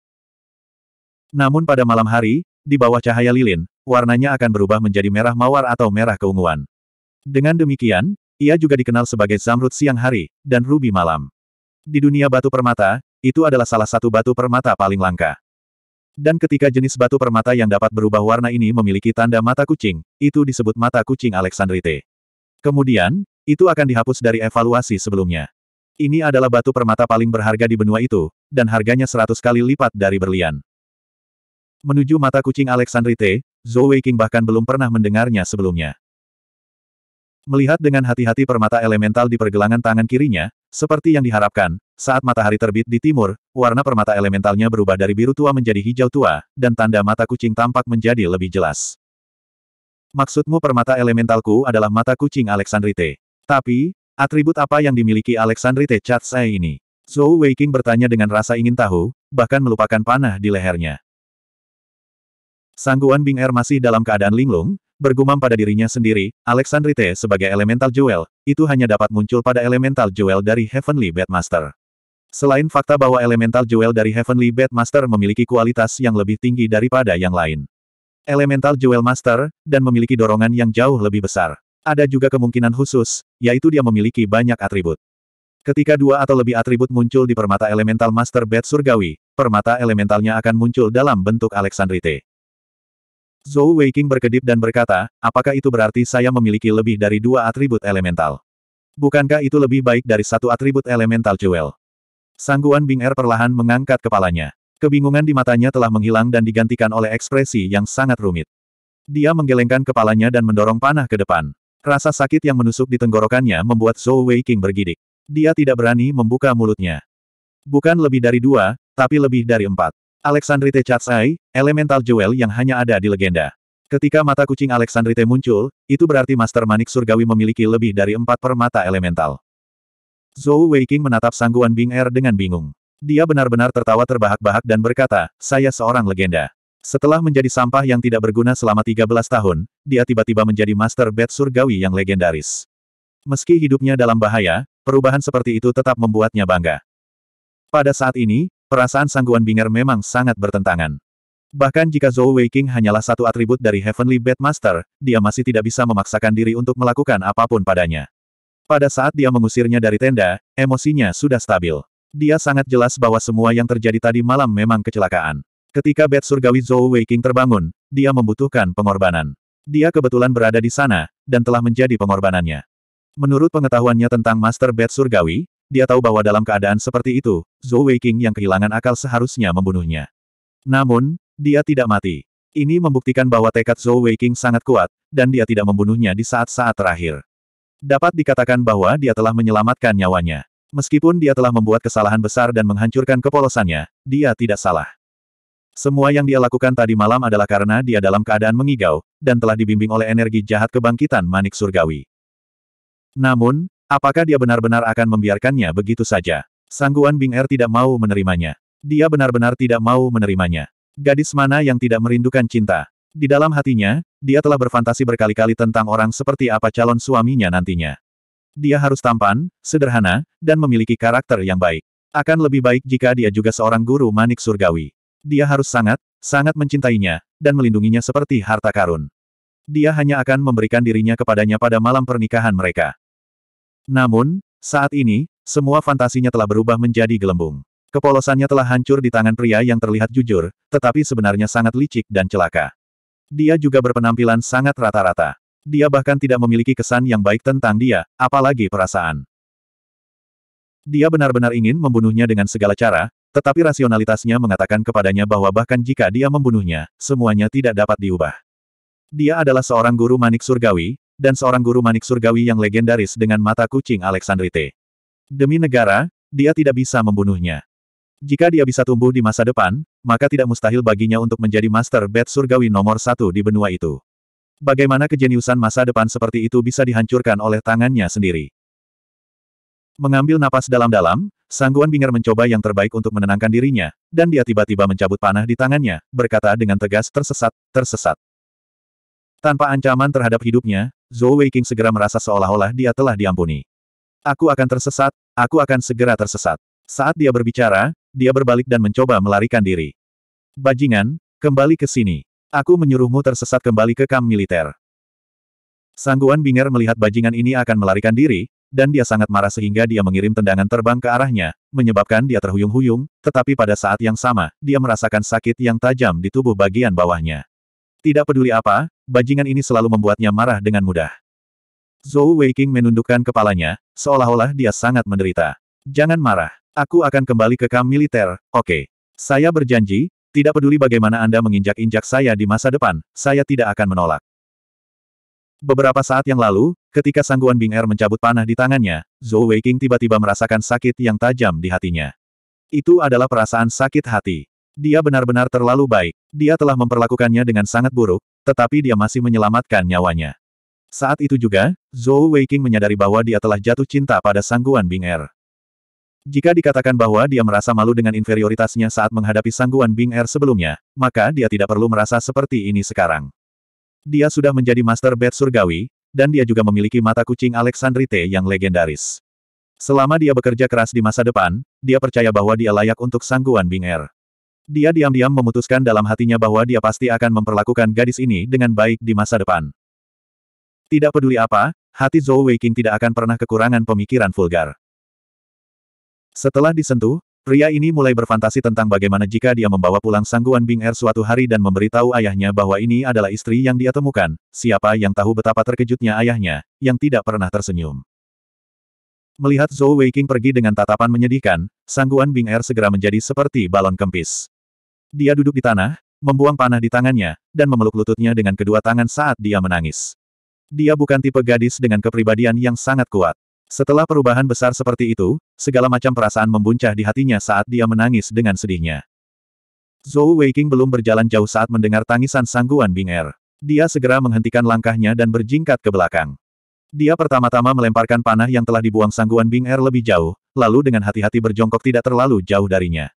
Namun pada malam hari, di bawah cahaya lilin, warnanya akan berubah menjadi merah mawar atau merah keunguan. Dengan demikian, ia juga dikenal sebagai zamrud siang hari, dan rubi malam. Di dunia batu permata, itu adalah salah satu batu permata paling langka. Dan ketika jenis batu permata yang dapat berubah warna ini memiliki tanda mata kucing, itu disebut mata kucing Alexandrite. Kemudian, itu akan dihapus dari evaluasi sebelumnya. Ini adalah batu permata paling berharga di benua itu, dan harganya seratus kali lipat dari berlian. Menuju mata kucing Alexandrite, Zhou Weiqing bahkan belum pernah mendengarnya sebelumnya. Melihat dengan hati-hati permata elemental di pergelangan tangan kirinya, seperti yang diharapkan, saat matahari terbit di timur, warna permata elementalnya berubah dari biru tua menjadi hijau tua, dan tanda mata kucing tampak menjadi lebih jelas. Maksudmu permata elementalku adalah mata kucing Alexandrite. Tapi, atribut apa yang dimiliki Alexandrite saya ini? Zhou Weiqing bertanya dengan rasa ingin tahu, bahkan melupakan panah di lehernya. Sangguan Bing Er masih dalam keadaan linglung, Bergumam pada dirinya sendiri, Alexandrite sebagai Elemental Jewel, itu hanya dapat muncul pada Elemental Jewel dari Heavenly Bedmaster. Selain fakta bahwa Elemental Jewel dari Heavenly Bedmaster memiliki kualitas yang lebih tinggi daripada yang lain. Elemental Jewel Master, dan memiliki dorongan yang jauh lebih besar. Ada juga kemungkinan khusus, yaitu dia memiliki banyak atribut. Ketika dua atau lebih atribut muncul di permata elemental Master Bed Surgawi, permata elementalnya akan muncul dalam bentuk Alexandrite. Zhou Weiqing berkedip dan berkata, apakah itu berarti saya memiliki lebih dari dua atribut elemental? Bukankah itu lebih baik dari satu atribut elemental jewel? Sangguan Bing Er perlahan mengangkat kepalanya. Kebingungan di matanya telah menghilang dan digantikan oleh ekspresi yang sangat rumit. Dia menggelengkan kepalanya dan mendorong panah ke depan. Rasa sakit yang menusuk di tenggorokannya membuat Zhou Weiqing bergidik. Dia tidak berani membuka mulutnya. Bukan lebih dari dua, tapi lebih dari empat. Alexandrite Chatsai, elemental jewel yang hanya ada di legenda. Ketika mata kucing Alexandrite muncul, itu berarti Master Manik Surgawi memiliki lebih dari empat permata elemental. Zhou Weiking menatap sangguan Bing Er dengan bingung. Dia benar-benar tertawa terbahak-bahak dan berkata, saya seorang legenda. Setelah menjadi sampah yang tidak berguna selama 13 tahun, dia tiba-tiba menjadi Master Bed Surgawi yang legendaris. Meski hidupnya dalam bahaya, perubahan seperti itu tetap membuatnya bangga. Pada saat ini, Perasaan sangguan binger memang sangat bertentangan. Bahkan jika Zhou Weiqing hanyalah satu atribut dari Heavenly Bed Master, dia masih tidak bisa memaksakan diri untuk melakukan apapun padanya. Pada saat dia mengusirnya dari tenda, emosinya sudah stabil. Dia sangat jelas bahwa semua yang terjadi tadi malam memang kecelakaan. Ketika bed surgawi Zhou Weiqing terbangun, dia membutuhkan pengorbanan. Dia kebetulan berada di sana, dan telah menjadi pengorbanannya. Menurut pengetahuannya tentang Master Bed Surgawi, dia tahu bahwa dalam keadaan seperti itu, Zhou Weiqing yang kehilangan akal seharusnya membunuhnya. Namun, dia tidak mati. Ini membuktikan bahwa tekad Zhou Weiqing sangat kuat, dan dia tidak membunuhnya di saat-saat terakhir. Dapat dikatakan bahwa dia telah menyelamatkan nyawanya. Meskipun dia telah membuat kesalahan besar dan menghancurkan kepolosannya, dia tidak salah. Semua yang dia lakukan tadi malam adalah karena dia dalam keadaan mengigau, dan telah dibimbing oleh energi jahat kebangkitan manik surgawi. Namun, Apakah dia benar-benar akan membiarkannya begitu saja? Sangguan Bing Er tidak mau menerimanya. Dia benar-benar tidak mau menerimanya. Gadis mana yang tidak merindukan cinta? Di dalam hatinya, dia telah berfantasi berkali-kali tentang orang seperti apa calon suaminya nantinya. Dia harus tampan, sederhana, dan memiliki karakter yang baik. Akan lebih baik jika dia juga seorang guru manik surgawi. Dia harus sangat, sangat mencintainya, dan melindunginya seperti harta karun. Dia hanya akan memberikan dirinya kepadanya pada malam pernikahan mereka. Namun, saat ini, semua fantasinya telah berubah menjadi gelembung. Kepolosannya telah hancur di tangan pria yang terlihat jujur, tetapi sebenarnya sangat licik dan celaka. Dia juga berpenampilan sangat rata-rata. Dia bahkan tidak memiliki kesan yang baik tentang dia, apalagi perasaan. Dia benar-benar ingin membunuhnya dengan segala cara, tetapi rasionalitasnya mengatakan kepadanya bahwa bahkan jika dia membunuhnya, semuanya tidak dapat diubah. Dia adalah seorang guru manik surgawi, dan seorang guru manik surgawi yang legendaris dengan mata kucing Alexandrite. Demi negara, dia tidak bisa membunuhnya. Jika dia bisa tumbuh di masa depan, maka tidak mustahil baginya untuk menjadi Master bed Surgawi nomor satu di benua itu. Bagaimana kejeniusan masa depan seperti itu bisa dihancurkan oleh tangannya sendiri? Mengambil napas dalam-dalam, Sangguan Binger mencoba yang terbaik untuk menenangkan dirinya, dan dia tiba-tiba mencabut panah di tangannya, berkata dengan tegas tersesat, tersesat. Tanpa ancaman terhadap hidupnya, Zhou Weiqing segera merasa seolah-olah dia telah diampuni. Aku akan tersesat, aku akan segera tersesat. Saat dia berbicara, dia berbalik dan mencoba melarikan diri. Bajingan, kembali ke sini. Aku menyuruhmu tersesat kembali ke kamp militer. Sangguan Binger melihat bajingan ini akan melarikan diri, dan dia sangat marah sehingga dia mengirim tendangan terbang ke arahnya, menyebabkan dia terhuyung-huyung, tetapi pada saat yang sama, dia merasakan sakit yang tajam di tubuh bagian bawahnya. Tidak peduli apa, bajingan ini selalu membuatnya marah dengan mudah. Zhou Weiqing menundukkan kepalanya, seolah-olah dia sangat menderita. Jangan marah. Aku akan kembali ke kamp militer, oke. Okay. Saya berjanji, tidak peduli bagaimana Anda menginjak-injak saya di masa depan, saya tidak akan menolak. Beberapa saat yang lalu, ketika sangguan Bing Er mencabut panah di tangannya, Zhou Weiqing tiba-tiba merasakan sakit yang tajam di hatinya. Itu adalah perasaan sakit hati. Dia benar-benar terlalu baik. Dia telah memperlakukannya dengan sangat buruk, tetapi dia masih menyelamatkan nyawanya. Saat itu juga, Zhou Weiking menyadari bahwa dia telah jatuh cinta pada sangguan Bing Er. Jika dikatakan bahwa dia merasa malu dengan inferioritasnya saat menghadapi sangguan Bing Er sebelumnya, maka dia tidak perlu merasa seperti ini sekarang. Dia sudah menjadi Master Bed Surgawi, dan dia juga memiliki mata kucing Alexandrite yang legendaris. Selama dia bekerja keras di masa depan, dia percaya bahwa dia layak untuk sangguan Bing Er. Dia diam-diam memutuskan dalam hatinya bahwa dia pasti akan memperlakukan gadis ini dengan baik di masa depan. Tidak peduli apa, hati Zhou Weiqing tidak akan pernah kekurangan pemikiran vulgar. Setelah disentuh, pria ini mulai berfantasi tentang bagaimana jika dia membawa pulang sangguan Bing Er suatu hari dan memberitahu ayahnya bahwa ini adalah istri yang dia temukan, siapa yang tahu betapa terkejutnya ayahnya, yang tidak pernah tersenyum. Melihat Zhou Weiqing pergi dengan tatapan menyedihkan, Sangguan Bing Er segera menjadi seperti balon kempis. Dia duduk di tanah, membuang panah di tangannya, dan memeluk lututnya dengan kedua tangan saat dia menangis. Dia bukan tipe gadis dengan kepribadian yang sangat kuat. Setelah perubahan besar seperti itu, segala macam perasaan membuncah di hatinya saat dia menangis dengan sedihnya. Zhou Weiqing belum berjalan jauh saat mendengar tangisan sangguan Bing Er. Dia segera menghentikan langkahnya dan berjingkat ke belakang. Dia pertama-tama melemparkan panah yang telah dibuang sangguan Bing Er lebih jauh, lalu dengan hati-hati berjongkok tidak terlalu jauh darinya.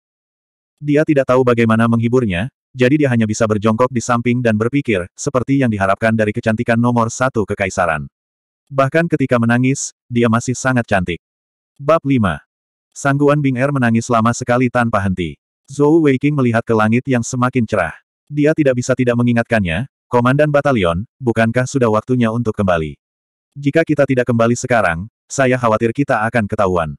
Dia tidak tahu bagaimana menghiburnya, jadi dia hanya bisa berjongkok di samping dan berpikir, seperti yang diharapkan dari kecantikan nomor satu kekaisaran. Bahkan ketika menangis, dia masih sangat cantik. Bab 5 Sangguan Bing Er menangis lama sekali tanpa henti. Zhou Weiqing melihat ke langit yang semakin cerah. Dia tidak bisa tidak mengingatkannya, Komandan Batalion, bukankah sudah waktunya untuk kembali? Jika kita tidak kembali sekarang, saya khawatir kita akan ketahuan.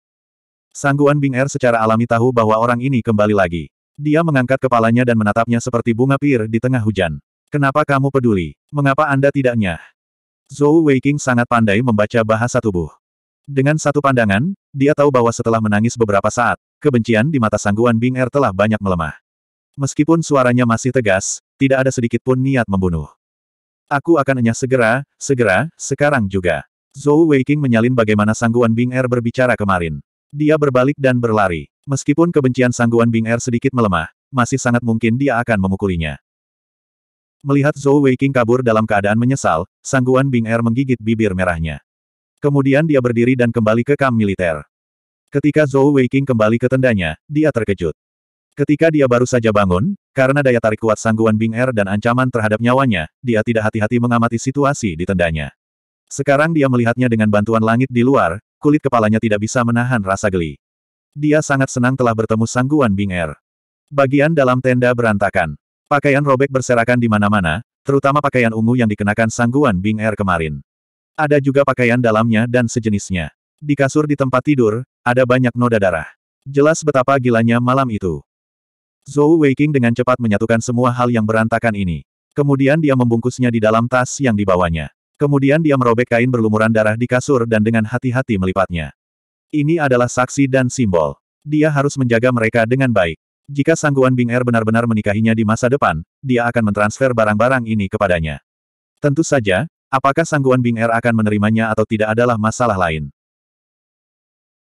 Sangguan Bing Er secara alami tahu bahwa orang ini kembali lagi. Dia mengangkat kepalanya dan menatapnya seperti bunga pir di tengah hujan. Kenapa kamu peduli? Mengapa Anda tidak nyah? Zhou Weiqing sangat pandai membaca bahasa tubuh. Dengan satu pandangan, dia tahu bahwa setelah menangis beberapa saat, kebencian di mata sangguan Bing Er telah banyak melemah. Meskipun suaranya masih tegas, tidak ada sedikit pun niat membunuh. Aku akan enyah segera, segera, sekarang juga. Zhou Weiqing menyalin bagaimana sangguan Bing Er berbicara kemarin. Dia berbalik dan berlari. Meskipun kebencian sangguan Bing Er sedikit melemah, masih sangat mungkin dia akan memukulinya. Melihat Zhou Weiqing kabur dalam keadaan menyesal, sangguan Bing Er menggigit bibir merahnya. Kemudian dia berdiri dan kembali ke kam militer. Ketika Zhou Weiqing kembali ke tendanya, dia terkejut. Ketika dia baru saja bangun, karena daya tarik kuat sangguan Bing Er dan ancaman terhadap nyawanya, dia tidak hati-hati mengamati situasi di tendanya. Sekarang dia melihatnya dengan bantuan langit di luar, kulit kepalanya tidak bisa menahan rasa geli. Dia sangat senang telah bertemu sangguan Bing Er. Bagian dalam tenda berantakan. Pakaian robek berserakan di mana-mana, terutama pakaian ungu yang dikenakan sangguan Bing Er kemarin. Ada juga pakaian dalamnya dan sejenisnya. Di kasur di tempat tidur, ada banyak noda darah. Jelas betapa gilanya malam itu. Zhou Weiqing dengan cepat menyatukan semua hal yang berantakan ini. Kemudian dia membungkusnya di dalam tas yang dibawanya. Kemudian dia merobek kain berlumuran darah di kasur dan dengan hati-hati melipatnya. Ini adalah saksi dan simbol. Dia harus menjaga mereka dengan baik. Jika sangguan Bing Er benar-benar menikahinya di masa depan, dia akan mentransfer barang-barang ini kepadanya. Tentu saja, apakah sangguan Bing Er akan menerimanya atau tidak adalah masalah lain.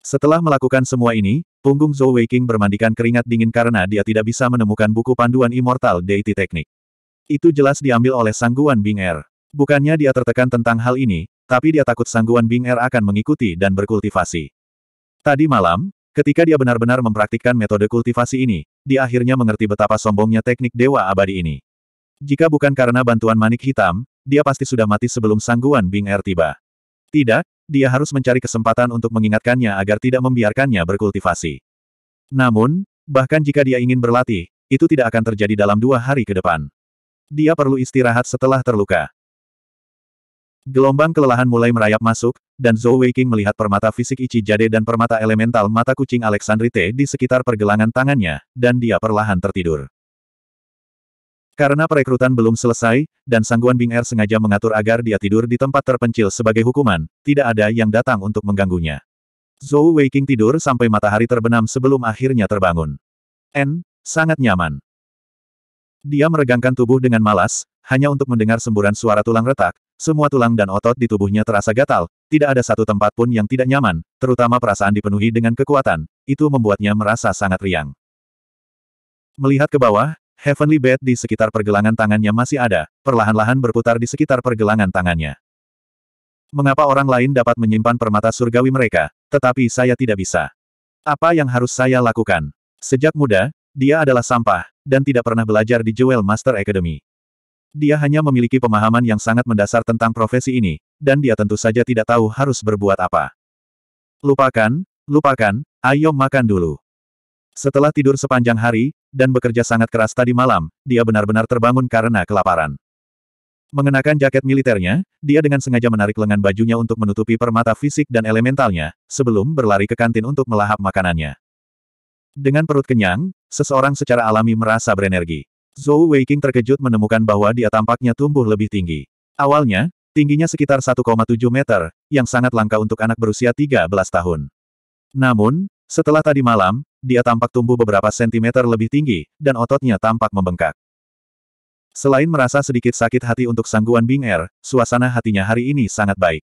Setelah melakukan semua ini, punggung Zhou Weiqing bermandikan keringat dingin karena dia tidak bisa menemukan buku panduan Immortal Deity Technique. Itu jelas diambil oleh sangguan Bing Er. Bukannya dia tertekan tentang hal ini, tapi dia takut sangguan Bing Er akan mengikuti dan berkultivasi. Tadi malam, ketika dia benar-benar mempraktikkan metode kultivasi ini, dia akhirnya mengerti betapa sombongnya teknik dewa abadi ini. Jika bukan karena bantuan manik hitam, dia pasti sudah mati sebelum sangguan Bing Er tiba. Tidak, dia harus mencari kesempatan untuk mengingatkannya agar tidak membiarkannya berkultivasi. Namun, bahkan jika dia ingin berlatih, itu tidak akan terjadi dalam dua hari ke depan. Dia perlu istirahat setelah terluka. Gelombang kelelahan mulai merayap masuk, dan Zhou Weiqing melihat permata fisik Ichi Jade dan permata elemental mata kucing Alexandrite di sekitar pergelangan tangannya, dan dia perlahan tertidur. Karena perekrutan belum selesai, dan Sangguan Bing Er sengaja mengatur agar dia tidur di tempat terpencil sebagai hukuman, tidak ada yang datang untuk mengganggunya. Zhou Weiqing tidur sampai matahari terbenam sebelum akhirnya terbangun. N, sangat nyaman. Dia meregangkan tubuh dengan malas, hanya untuk mendengar semburan suara tulang retak, semua tulang dan otot di tubuhnya terasa gatal, tidak ada satu tempat pun yang tidak nyaman, terutama perasaan dipenuhi dengan kekuatan, itu membuatnya merasa sangat riang. Melihat ke bawah, Heavenly Bed di sekitar pergelangan tangannya masih ada, perlahan-lahan berputar di sekitar pergelangan tangannya. Mengapa orang lain dapat menyimpan permata surgawi mereka, tetapi saya tidak bisa? Apa yang harus saya lakukan? Sejak muda, dia adalah sampah, dan tidak pernah belajar di Jewel Master Academy. Dia hanya memiliki pemahaman yang sangat mendasar tentang profesi ini, dan dia tentu saja tidak tahu harus berbuat apa. Lupakan, lupakan, ayo makan dulu. Setelah tidur sepanjang hari, dan bekerja sangat keras tadi malam, dia benar-benar terbangun karena kelaparan. Mengenakan jaket militernya, dia dengan sengaja menarik lengan bajunya untuk menutupi permata fisik dan elementalnya, sebelum berlari ke kantin untuk melahap makanannya. Dengan perut kenyang, seseorang secara alami merasa berenergi. Zhou Weiqing terkejut menemukan bahwa dia tampaknya tumbuh lebih tinggi. Awalnya, tingginya sekitar 1,7 meter, yang sangat langka untuk anak berusia 13 tahun. Namun, setelah tadi malam, dia tampak tumbuh beberapa sentimeter lebih tinggi, dan ototnya tampak membengkak. Selain merasa sedikit sakit hati untuk sangguan Bing Er, suasana hatinya hari ini sangat baik.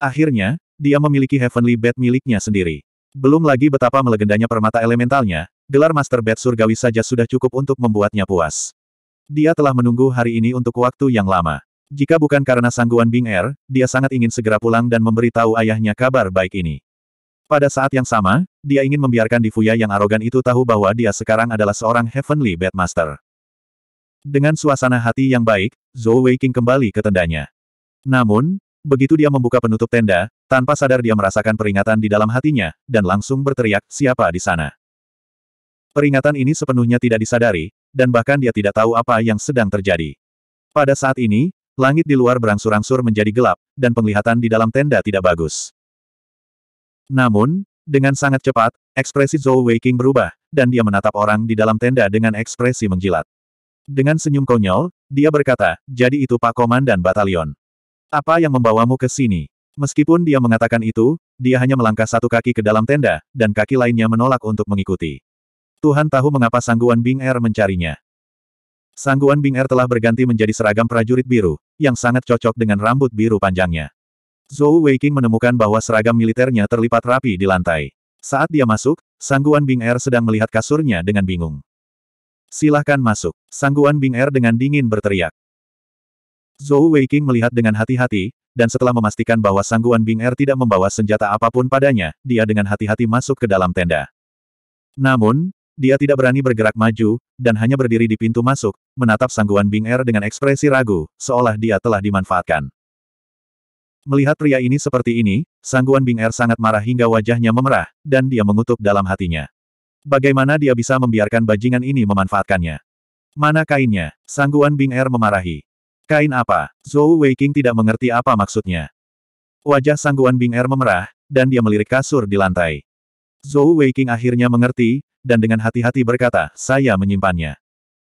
Akhirnya, dia memiliki Heavenly Bed miliknya sendiri. Belum lagi betapa melegendanya permata elementalnya, gelar Master Bed Surgawi saja sudah cukup untuk membuatnya puas. Dia telah menunggu hari ini untuk waktu yang lama. Jika bukan karena sangguan Bing Er, dia sangat ingin segera pulang dan memberitahu ayahnya kabar baik ini. Pada saat yang sama, dia ingin membiarkan Difuya yang arogan itu tahu bahwa dia sekarang adalah seorang Heavenly Bedmaster. Dengan suasana hati yang baik, Zhou Weiqing kembali ke tendanya. Namun, begitu dia membuka penutup tenda, tanpa sadar dia merasakan peringatan di dalam hatinya, dan langsung berteriak, siapa di sana? Peringatan ini sepenuhnya tidak disadari, dan bahkan dia tidak tahu apa yang sedang terjadi. Pada saat ini, langit di luar berangsur-angsur menjadi gelap, dan penglihatan di dalam tenda tidak bagus. Namun, dengan sangat cepat, ekspresi Zhou Weiqing berubah, dan dia menatap orang di dalam tenda dengan ekspresi menjilat. Dengan senyum konyol, dia berkata, jadi itu Pak Komandan Batalion. Apa yang membawamu ke sini? Meskipun dia mengatakan itu, dia hanya melangkah satu kaki ke dalam tenda, dan kaki lainnya menolak untuk mengikuti. Tuhan tahu mengapa Sangguan Bing Er mencarinya. Sangguan Bing Er telah berganti menjadi seragam prajurit biru, yang sangat cocok dengan rambut biru panjangnya. Zhou Weiqing menemukan bahwa seragam militernya terlipat rapi di lantai. Saat dia masuk, Sangguan Bing Er sedang melihat kasurnya dengan bingung. Silahkan masuk. Sangguan Bing Er dengan dingin berteriak. Zhou Weiqing melihat dengan hati-hati, dan setelah memastikan bahwa Sangguan Bing Er tidak membawa senjata apapun padanya, dia dengan hati-hati masuk ke dalam tenda. Namun, dia tidak berani bergerak maju, dan hanya berdiri di pintu masuk, menatap sangguan Bing Er dengan ekspresi ragu, seolah dia telah dimanfaatkan. Melihat pria ini seperti ini, sangguan Bing Er sangat marah hingga wajahnya memerah, dan dia mengutuk dalam hatinya. Bagaimana dia bisa membiarkan bajingan ini memanfaatkannya? Mana kainnya? Sangguan Bing Er memarahi. Kain apa? Zhou King tidak mengerti apa maksudnya. Wajah sangguan Bing Er memerah, dan dia melirik kasur di lantai. Zhou Weiqing akhirnya mengerti, dan dengan hati-hati berkata, saya menyimpannya.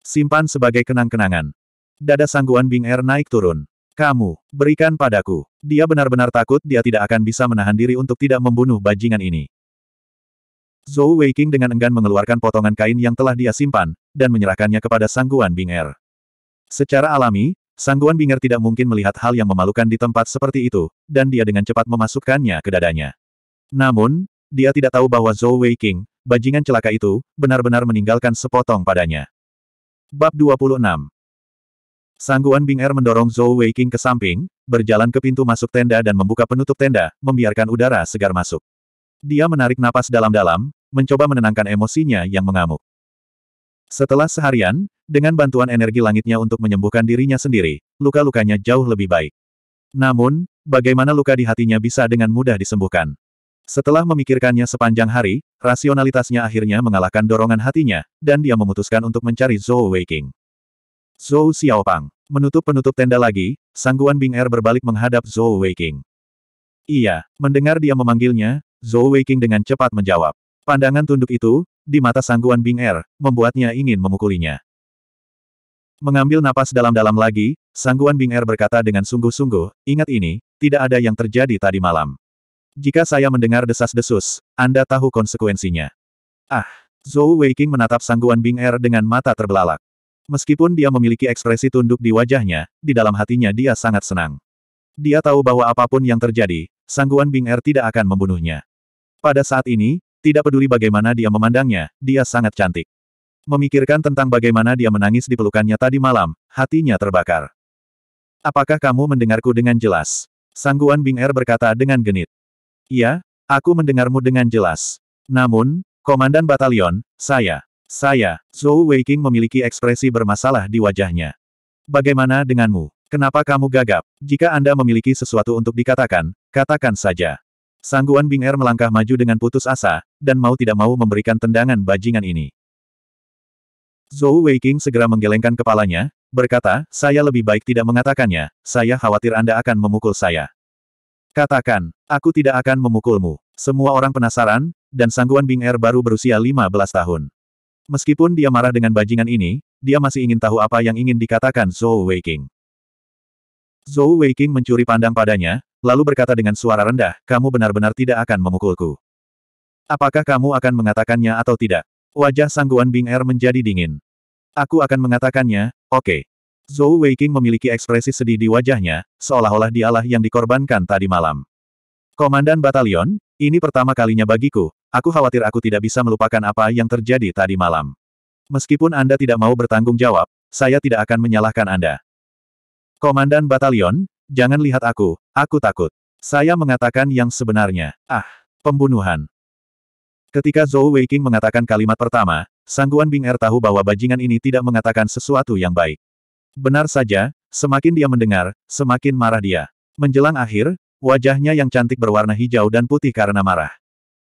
Simpan sebagai kenang-kenangan. Dada sangguan Bing Er naik turun. Kamu, berikan padaku. Dia benar-benar takut dia tidak akan bisa menahan diri untuk tidak membunuh bajingan ini. Zhou Weiqing dengan enggan mengeluarkan potongan kain yang telah dia simpan, dan menyerahkannya kepada sangguan Bing Er. Secara alami, sangguan Bing Er tidak mungkin melihat hal yang memalukan di tempat seperti itu, dan dia dengan cepat memasukkannya ke dadanya. Namun, dia tidak tahu bahwa Zhou Wei King, bajingan celaka itu, benar-benar meninggalkan sepotong padanya. Bab 26 Sangguan Bing Er mendorong Zhou Wei King ke samping, berjalan ke pintu masuk tenda dan membuka penutup tenda, membiarkan udara segar masuk. Dia menarik napas dalam-dalam, mencoba menenangkan emosinya yang mengamuk. Setelah seharian, dengan bantuan energi langitnya untuk menyembuhkan dirinya sendiri, luka-lukanya jauh lebih baik. Namun, bagaimana luka di hatinya bisa dengan mudah disembuhkan? Setelah memikirkannya sepanjang hari, rasionalitasnya akhirnya mengalahkan dorongan hatinya, dan dia memutuskan untuk mencari Zhou Weiqing. Zhou Xiaopang. Menutup penutup tenda lagi, sangguan Bing Er berbalik menghadap Zhou Weiqing. Iya, mendengar dia memanggilnya, Zhou Weiqing dengan cepat menjawab. Pandangan tunduk itu, di mata sangguan Bing Er, membuatnya ingin memukulinya. Mengambil napas dalam-dalam lagi, sangguan Bing Er berkata dengan sungguh-sungguh, ingat ini, tidak ada yang terjadi tadi malam. Jika saya mendengar desas-desus, Anda tahu konsekuensinya. Ah, Zhou Weiqing menatap sangguan Bing Er dengan mata terbelalak. Meskipun dia memiliki ekspresi tunduk di wajahnya, di dalam hatinya dia sangat senang. Dia tahu bahwa apapun yang terjadi, sangguan Bing Er tidak akan membunuhnya. Pada saat ini, tidak peduli bagaimana dia memandangnya, dia sangat cantik. Memikirkan tentang bagaimana dia menangis di pelukannya tadi malam, hatinya terbakar. Apakah kamu mendengarku dengan jelas? Sangguan Bing Er berkata dengan genit. Iya, aku mendengarmu dengan jelas. Namun, Komandan Batalion, saya, saya, Zhou Weiqing memiliki ekspresi bermasalah di wajahnya. Bagaimana denganmu? Kenapa kamu gagap? Jika Anda memiliki sesuatu untuk dikatakan, katakan saja. Sangguan Bing Er melangkah maju dengan putus asa, dan mau tidak mau memberikan tendangan bajingan ini. Zhou Weiking segera menggelengkan kepalanya, berkata, saya lebih baik tidak mengatakannya, saya khawatir Anda akan memukul saya. Katakan, aku tidak akan memukulmu. Semua orang penasaran, dan sangguan Bing Er baru berusia 15 tahun. Meskipun dia marah dengan bajingan ini, dia masih ingin tahu apa yang ingin dikatakan Zhou Waking. Zhou Waking mencuri pandang padanya, lalu berkata dengan suara rendah, kamu benar-benar tidak akan memukulku. Apakah kamu akan mengatakannya atau tidak? Wajah sangguan Bing Er menjadi dingin. Aku akan mengatakannya, oke. Okay. Zhou Weiqing memiliki ekspresi sedih di wajahnya, seolah-olah dialah yang dikorbankan tadi malam. Komandan batalion, ini pertama kalinya bagiku, aku khawatir aku tidak bisa melupakan apa yang terjadi tadi malam. Meskipun Anda tidak mau bertanggung jawab, saya tidak akan menyalahkan Anda. Komandan batalion, jangan lihat aku, aku takut. Saya mengatakan yang sebenarnya. Ah, pembunuhan. Ketika Zhou Weiqing mengatakan kalimat pertama, Sangguan Bing Er tahu bahwa bajingan ini tidak mengatakan sesuatu yang baik. Benar saja, semakin dia mendengar, semakin marah dia. Menjelang akhir, wajahnya yang cantik berwarna hijau dan putih karena marah.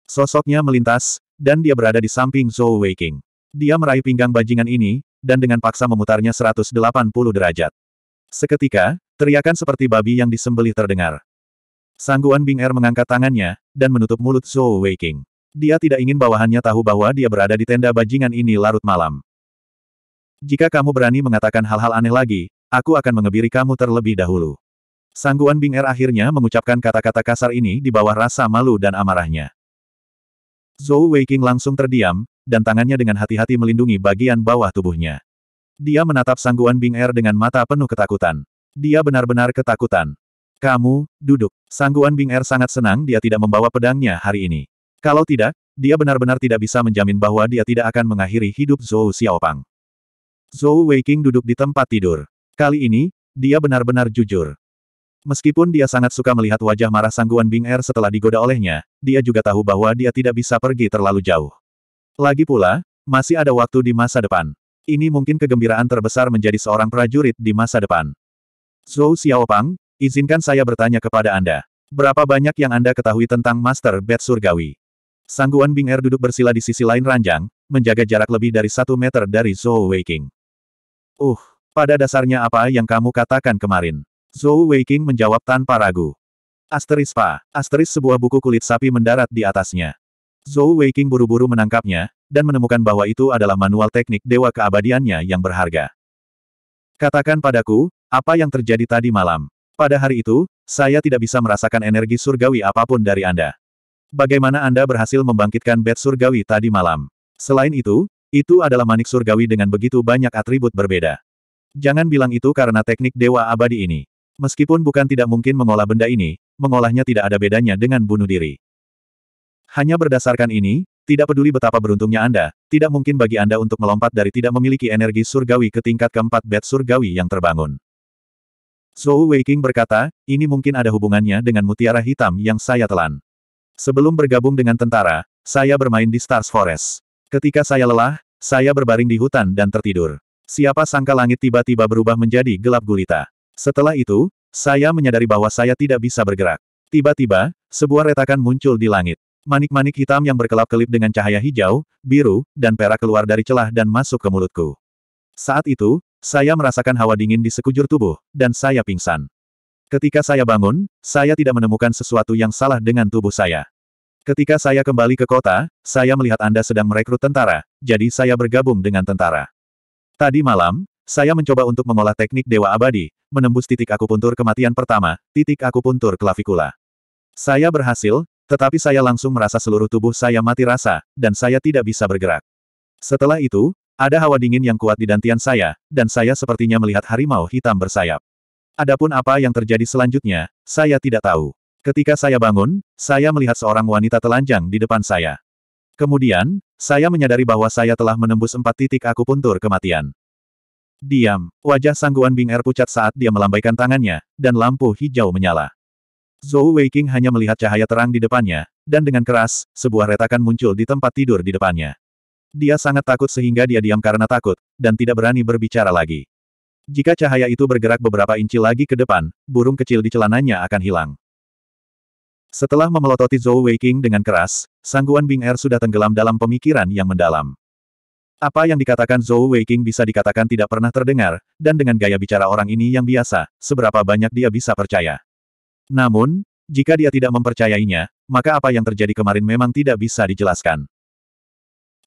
Sosoknya melintas, dan dia berada di samping Zhou Weiqing. Dia meraih pinggang bajingan ini, dan dengan paksa memutarnya 180 derajat. Seketika, teriakan seperti babi yang disembelih terdengar. Sangguan Bing Er mengangkat tangannya, dan menutup mulut Zhou Weiqing. Dia tidak ingin bawahannya tahu bahwa dia berada di tenda bajingan ini larut malam. Jika kamu berani mengatakan hal-hal aneh lagi, aku akan mengebiri kamu terlebih dahulu. Sangguan Bing Er akhirnya mengucapkan kata-kata kasar ini di bawah rasa malu dan amarahnya. Zhou Weiqing langsung terdiam, dan tangannya dengan hati-hati melindungi bagian bawah tubuhnya. Dia menatap Sangguan Bing Er dengan mata penuh ketakutan. Dia benar-benar ketakutan. Kamu, duduk. Sangguan Bing Er sangat senang dia tidak membawa pedangnya hari ini. Kalau tidak, dia benar-benar tidak bisa menjamin bahwa dia tidak akan mengakhiri hidup Zhou Xiaopang. Zhou Weiqing duduk di tempat tidur. Kali ini, dia benar-benar jujur. Meskipun dia sangat suka melihat wajah marah sangguan Bing Er setelah digoda olehnya, dia juga tahu bahwa dia tidak bisa pergi terlalu jauh. Lagi pula, masih ada waktu di masa depan. Ini mungkin kegembiraan terbesar menjadi seorang prajurit di masa depan. Zhou Xiaopang, izinkan saya bertanya kepada Anda. Berapa banyak yang Anda ketahui tentang Master Bet Surgawi? Sangguan Bing Er duduk bersila di sisi lain ranjang, menjaga jarak lebih dari satu meter dari Zhou Weiqing. Uh, pada dasarnya apa yang kamu katakan kemarin? Zhou Weiking menjawab tanpa ragu. Asteris Pa, asteris sebuah buku kulit sapi mendarat di atasnya. Zhou Weiking buru-buru menangkapnya, dan menemukan bahwa itu adalah manual teknik dewa keabadiannya yang berharga. Katakan padaku, apa yang terjadi tadi malam? Pada hari itu, saya tidak bisa merasakan energi surgawi apapun dari Anda. Bagaimana Anda berhasil membangkitkan bed surgawi tadi malam? Selain itu, itu adalah manik surgawi dengan begitu banyak atribut berbeda. Jangan bilang itu karena teknik dewa abadi ini. Meskipun bukan tidak mungkin mengolah benda ini, mengolahnya tidak ada bedanya dengan bunuh diri. Hanya berdasarkan ini, tidak peduli betapa beruntungnya Anda, tidak mungkin bagi Anda untuk melompat dari tidak memiliki energi surgawi ke tingkat keempat bed surgawi yang terbangun. Zhou Weiking berkata, ini mungkin ada hubungannya dengan mutiara hitam yang saya telan. Sebelum bergabung dengan tentara, saya bermain di Stars Forest. Ketika saya lelah, saya berbaring di hutan dan tertidur. Siapa sangka langit tiba-tiba berubah menjadi gelap gulita. Setelah itu, saya menyadari bahwa saya tidak bisa bergerak. Tiba-tiba, sebuah retakan muncul di langit. Manik-manik hitam yang berkelap-kelip dengan cahaya hijau, biru, dan perak keluar dari celah dan masuk ke mulutku. Saat itu, saya merasakan hawa dingin di sekujur tubuh, dan saya pingsan. Ketika saya bangun, saya tidak menemukan sesuatu yang salah dengan tubuh saya. Ketika saya kembali ke kota, saya melihat Anda sedang merekrut tentara, jadi saya bergabung dengan tentara. Tadi malam, saya mencoba untuk mengolah teknik Dewa Abadi, menembus titik akupuntur kematian pertama, titik akupuntur klavikula. Saya berhasil, tetapi saya langsung merasa seluruh tubuh saya mati rasa, dan saya tidak bisa bergerak. Setelah itu, ada hawa dingin yang kuat di dantian saya, dan saya sepertinya melihat harimau hitam bersayap. Adapun apa yang terjadi selanjutnya, saya tidak tahu. Ketika saya bangun, saya melihat seorang wanita telanjang di depan saya. Kemudian, saya menyadari bahwa saya telah menembus empat titik aku puntur kematian. Diam, wajah sangguan Bing Er pucat saat dia melambaikan tangannya, dan lampu hijau menyala. Zhou Weiqing hanya melihat cahaya terang di depannya, dan dengan keras, sebuah retakan muncul di tempat tidur di depannya. Dia sangat takut sehingga dia diam karena takut, dan tidak berani berbicara lagi. Jika cahaya itu bergerak beberapa inci lagi ke depan, burung kecil di celananya akan hilang. Setelah memelototi Zhou Weiqing dengan keras, sangguan Bing Er sudah tenggelam dalam pemikiran yang mendalam. Apa yang dikatakan Zhou Weiqing bisa dikatakan tidak pernah terdengar, dan dengan gaya bicara orang ini yang biasa, seberapa banyak dia bisa percaya. Namun, jika dia tidak mempercayainya, maka apa yang terjadi kemarin memang tidak bisa dijelaskan.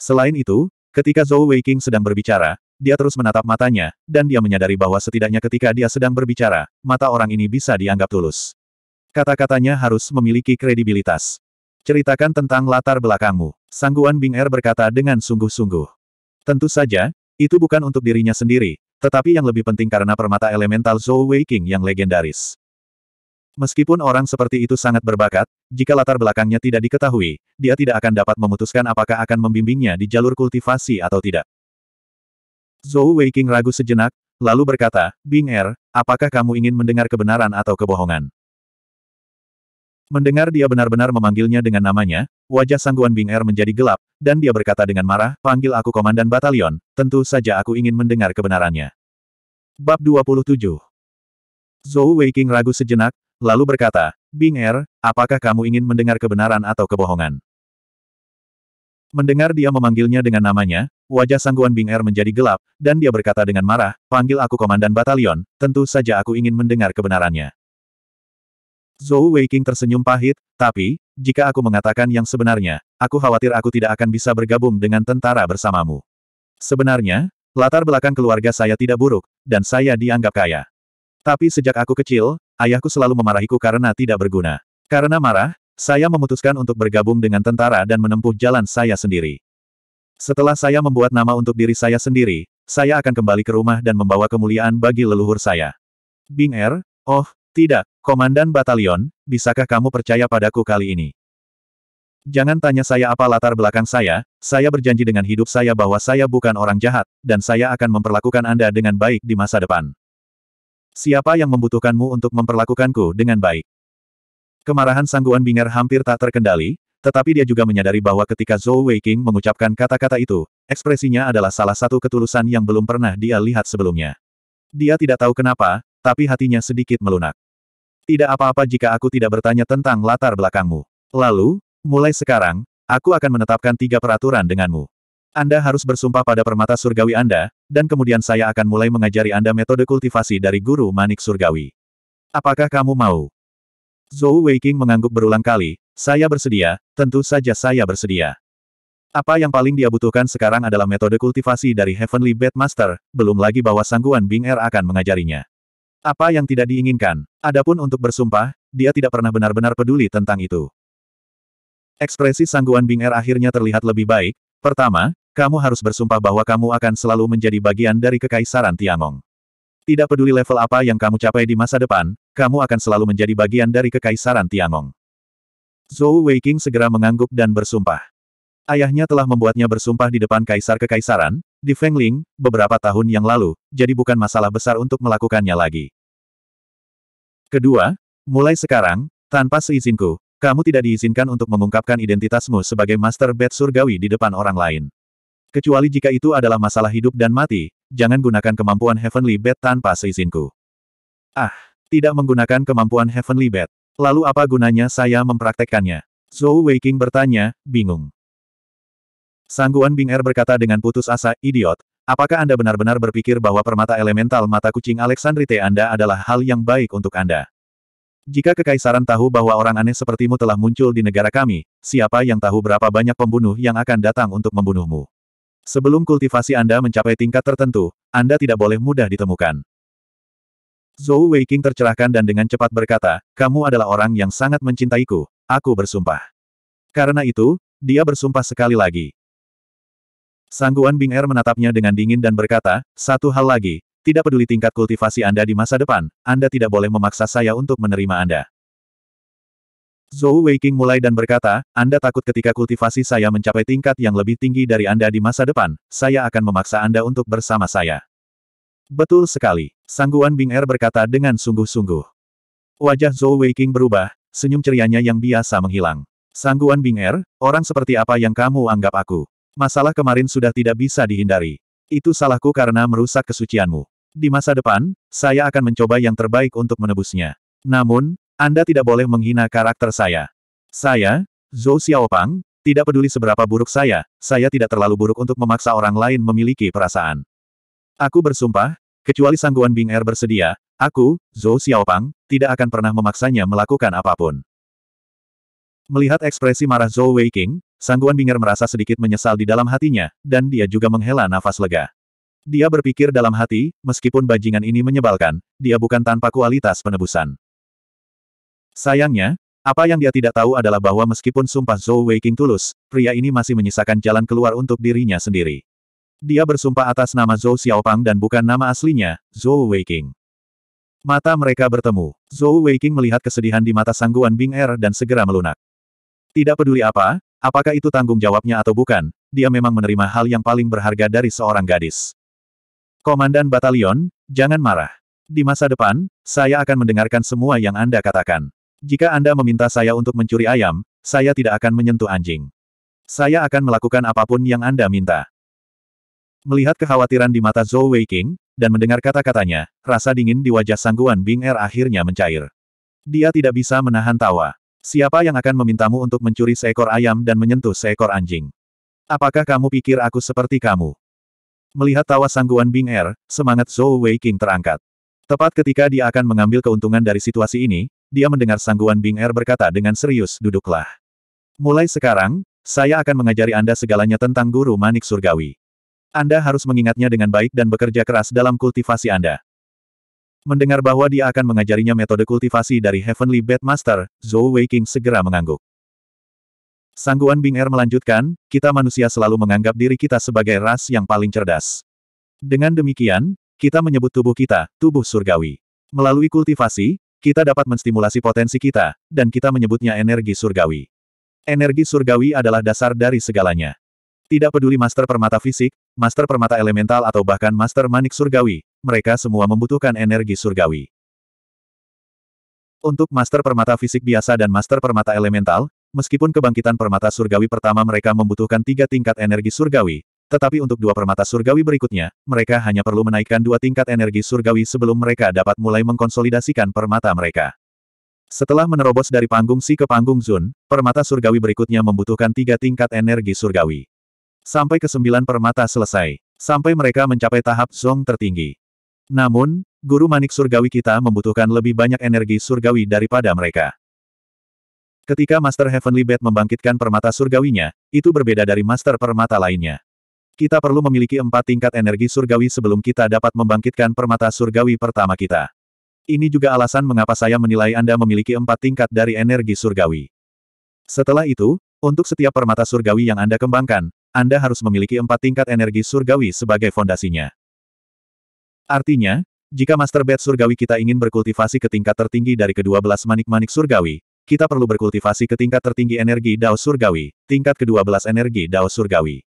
Selain itu, ketika Zhou Weiqing sedang berbicara, dia terus menatap matanya, dan dia menyadari bahwa setidaknya ketika dia sedang berbicara, mata orang ini bisa dianggap tulus. Kata-katanya harus memiliki kredibilitas. Ceritakan tentang latar belakangmu. Sangguan Bing Er berkata dengan sungguh-sungguh. Tentu saja, itu bukan untuk dirinya sendiri, tetapi yang lebih penting karena permata elemental Zhou Weiqing yang legendaris. Meskipun orang seperti itu sangat berbakat, jika latar belakangnya tidak diketahui, dia tidak akan dapat memutuskan apakah akan membimbingnya di jalur kultivasi atau tidak. Zhou Weiqing ragu sejenak, lalu berkata, Bing Er, apakah kamu ingin mendengar kebenaran atau kebohongan? Mendengar dia benar-benar memanggilnya dengan namanya, wajah sangguan Bing Er menjadi gelap, dan dia berkata dengan marah, panggil aku komandan batalion, tentu saja aku ingin mendengar kebenarannya. Bab 27 Zhou King ragu sejenak, lalu berkata, Bing Er, apakah kamu ingin mendengar kebenaran atau kebohongan? Mendengar dia memanggilnya dengan namanya, wajah sangguan Bing Er menjadi gelap, dan dia berkata dengan marah, panggil aku komandan batalion, tentu saja aku ingin mendengar kebenarannya. Zhou Weiqing tersenyum pahit, tapi, jika aku mengatakan yang sebenarnya, aku khawatir aku tidak akan bisa bergabung dengan tentara bersamamu. Sebenarnya, latar belakang keluarga saya tidak buruk, dan saya dianggap kaya. Tapi sejak aku kecil, ayahku selalu memarahiku karena tidak berguna. Karena marah, saya memutuskan untuk bergabung dengan tentara dan menempuh jalan saya sendiri. Setelah saya membuat nama untuk diri saya sendiri, saya akan kembali ke rumah dan membawa kemuliaan bagi leluhur saya. Bing Er, oh, tidak, Komandan Batalion, bisakah kamu percaya padaku kali ini? Jangan tanya saya apa latar belakang saya, saya berjanji dengan hidup saya bahwa saya bukan orang jahat, dan saya akan memperlakukan Anda dengan baik di masa depan. Siapa yang membutuhkanmu untuk memperlakukanku dengan baik? Kemarahan sangguan Binger hampir tak terkendali, tetapi dia juga menyadari bahwa ketika Zhou Weiqing mengucapkan kata-kata itu, ekspresinya adalah salah satu ketulusan yang belum pernah dia lihat sebelumnya. Dia tidak tahu kenapa, tapi hatinya sedikit melunak. Tidak apa-apa jika aku tidak bertanya tentang latar belakangmu. Lalu, mulai sekarang, aku akan menetapkan tiga peraturan denganmu. Anda harus bersumpah pada permata surgawi Anda, dan kemudian saya akan mulai mengajari Anda metode kultivasi dari guru manik surgawi. Apakah kamu mau? Zhou Weiqing mengangguk berulang kali, saya bersedia, tentu saja saya bersedia. Apa yang paling dia butuhkan sekarang adalah metode kultivasi dari Heavenly Bed belum lagi bahwa sangguan Bing Er akan mengajarinya. Apa yang tidak diinginkan. Adapun untuk bersumpah, dia tidak pernah benar-benar peduli tentang itu. Ekspresi sangguan Bing Er akhirnya terlihat lebih baik. Pertama, kamu harus bersumpah bahwa kamu akan selalu menjadi bagian dari Kekaisaran Tiangong. Tidak peduli level apa yang kamu capai di masa depan, kamu akan selalu menjadi bagian dari Kekaisaran Tiangong. Zhou Weiqing segera mengangguk dan bersumpah. Ayahnya telah membuatnya bersumpah di depan kaisar kekaisaran, di Fengling, beberapa tahun yang lalu, jadi bukan masalah besar untuk melakukannya lagi. Kedua, mulai sekarang, tanpa seizinku, kamu tidak diizinkan untuk mengungkapkan identitasmu sebagai Master Bed Surgawi di depan orang lain. Kecuali jika itu adalah masalah hidup dan mati, jangan gunakan kemampuan Heavenly Bed tanpa seizinku. Ah, tidak menggunakan kemampuan Heavenly Bed. Lalu apa gunanya saya mempraktekkannya? Zhou Weiking bertanya, bingung. Sangguan Bing Er berkata dengan putus asa, idiot, apakah Anda benar-benar berpikir bahwa permata elemental mata kucing Alexandrite Anda adalah hal yang baik untuk Anda? Jika kekaisaran tahu bahwa orang aneh sepertimu telah muncul di negara kami, siapa yang tahu berapa banyak pembunuh yang akan datang untuk membunuhmu? Sebelum kultivasi Anda mencapai tingkat tertentu, Anda tidak boleh mudah ditemukan. Zhou Weiqing tercerahkan dan dengan cepat berkata, kamu adalah orang yang sangat mencintaiku, aku bersumpah. Karena itu, dia bersumpah sekali lagi. Sangguan Bing Er menatapnya dengan dingin dan berkata, satu hal lagi, tidak peduli tingkat kultivasi Anda di masa depan, Anda tidak boleh memaksa saya untuk menerima Anda. Zhou Weiqing mulai dan berkata, Anda takut ketika kultivasi saya mencapai tingkat yang lebih tinggi dari Anda di masa depan, saya akan memaksa Anda untuk bersama saya. Betul sekali, Sangguan Bing Er berkata dengan sungguh-sungguh. Wajah Zhou Weiqing berubah, senyum cerianya yang biasa menghilang. Sangguan Bing Er, orang seperti apa yang kamu anggap aku? Masalah kemarin sudah tidak bisa dihindari. Itu salahku karena merusak kesucianmu. Di masa depan, saya akan mencoba yang terbaik untuk menebusnya. Namun, Anda tidak boleh menghina karakter saya. Saya, Zhou Xiaopang, tidak peduli seberapa buruk saya, saya tidak terlalu buruk untuk memaksa orang lain memiliki perasaan. Aku bersumpah, kecuali sangguan Bing Er bersedia, aku, Zhou Xiaopang, tidak akan pernah memaksanya melakukan apapun. Melihat ekspresi marah Zhou Weiqing, Sangguan Binger merasa sedikit menyesal di dalam hatinya, dan dia juga menghela nafas lega. Dia berpikir dalam hati, meskipun bajingan ini menyebalkan, dia bukan tanpa kualitas penebusan. Sayangnya, apa yang dia tidak tahu adalah bahwa meskipun sumpah Zhou Weiqing tulus, pria ini masih menyisakan jalan keluar untuk dirinya sendiri. Dia bersumpah atas nama Zhou Xiaopang dan bukan nama aslinya, Zhou Weiqing. Mata mereka bertemu. Zhou Weiqing melihat kesedihan di mata sangguan Bing Er dan segera melunak. Tidak peduli apa, Apakah itu tanggung jawabnya atau bukan, dia memang menerima hal yang paling berharga dari seorang gadis. Komandan Batalion, jangan marah. Di masa depan, saya akan mendengarkan semua yang Anda katakan. Jika Anda meminta saya untuk mencuri ayam, saya tidak akan menyentuh anjing. Saya akan melakukan apapun yang Anda minta. Melihat kekhawatiran di mata Zhou Weiqing, dan mendengar kata-katanya, rasa dingin di wajah sangguan Bing Er akhirnya mencair. Dia tidak bisa menahan tawa. Siapa yang akan memintamu untuk mencuri seekor ayam dan menyentuh seekor anjing? Apakah kamu pikir aku seperti kamu? Melihat tawa sangguan Bing Er, semangat Zhou Wei King terangkat. Tepat ketika dia akan mengambil keuntungan dari situasi ini, dia mendengar sangguan Bing Er berkata dengan serius duduklah. Mulai sekarang, saya akan mengajari Anda segalanya tentang guru manik surgawi. Anda harus mengingatnya dengan baik dan bekerja keras dalam kultivasi Anda. Mendengar bahwa dia akan mengajarinya metode kultivasi dari Heavenly Bed Master, Zhou Weiqing segera mengangguk. Sangguan Bing Er melanjutkan, kita manusia selalu menganggap diri kita sebagai ras yang paling cerdas. Dengan demikian, kita menyebut tubuh kita, tubuh surgawi. Melalui kultivasi, kita dapat menstimulasi potensi kita, dan kita menyebutnya energi surgawi. Energi surgawi adalah dasar dari segalanya. Tidak peduli master permata fisik, master permata elemental atau bahkan master manik surgawi, mereka semua membutuhkan energi surgawi. Untuk Master Permata Fisik Biasa dan Master Permata Elemental, meskipun kebangkitan permata surgawi pertama mereka membutuhkan tiga tingkat energi surgawi, tetapi untuk dua permata surgawi berikutnya, mereka hanya perlu menaikkan dua tingkat energi surgawi sebelum mereka dapat mulai mengkonsolidasikan permata mereka. Setelah menerobos dari panggung Si ke panggung Zun, permata surgawi berikutnya membutuhkan tiga tingkat energi surgawi. Sampai ke sembilan permata selesai. Sampai mereka mencapai tahap Zong tertinggi. Namun, guru manik surgawi kita membutuhkan lebih banyak energi surgawi daripada mereka. Ketika Master Heavenly Bat membangkitkan permata surgawinya, itu berbeda dari Master Permata lainnya. Kita perlu memiliki empat tingkat energi surgawi sebelum kita dapat membangkitkan permata surgawi pertama kita. Ini juga alasan mengapa saya menilai Anda memiliki empat tingkat dari energi surgawi. Setelah itu, untuk setiap permata surgawi yang Anda kembangkan, Anda harus memiliki empat tingkat energi surgawi sebagai fondasinya. Artinya, jika Master Bed Surgawi kita ingin berkultivasi ke tingkat tertinggi dari kedua belas manik-manik surgawi, kita perlu berkultivasi ke tingkat tertinggi energi Dao Surgawi, tingkat kedua belas energi Dao Surgawi.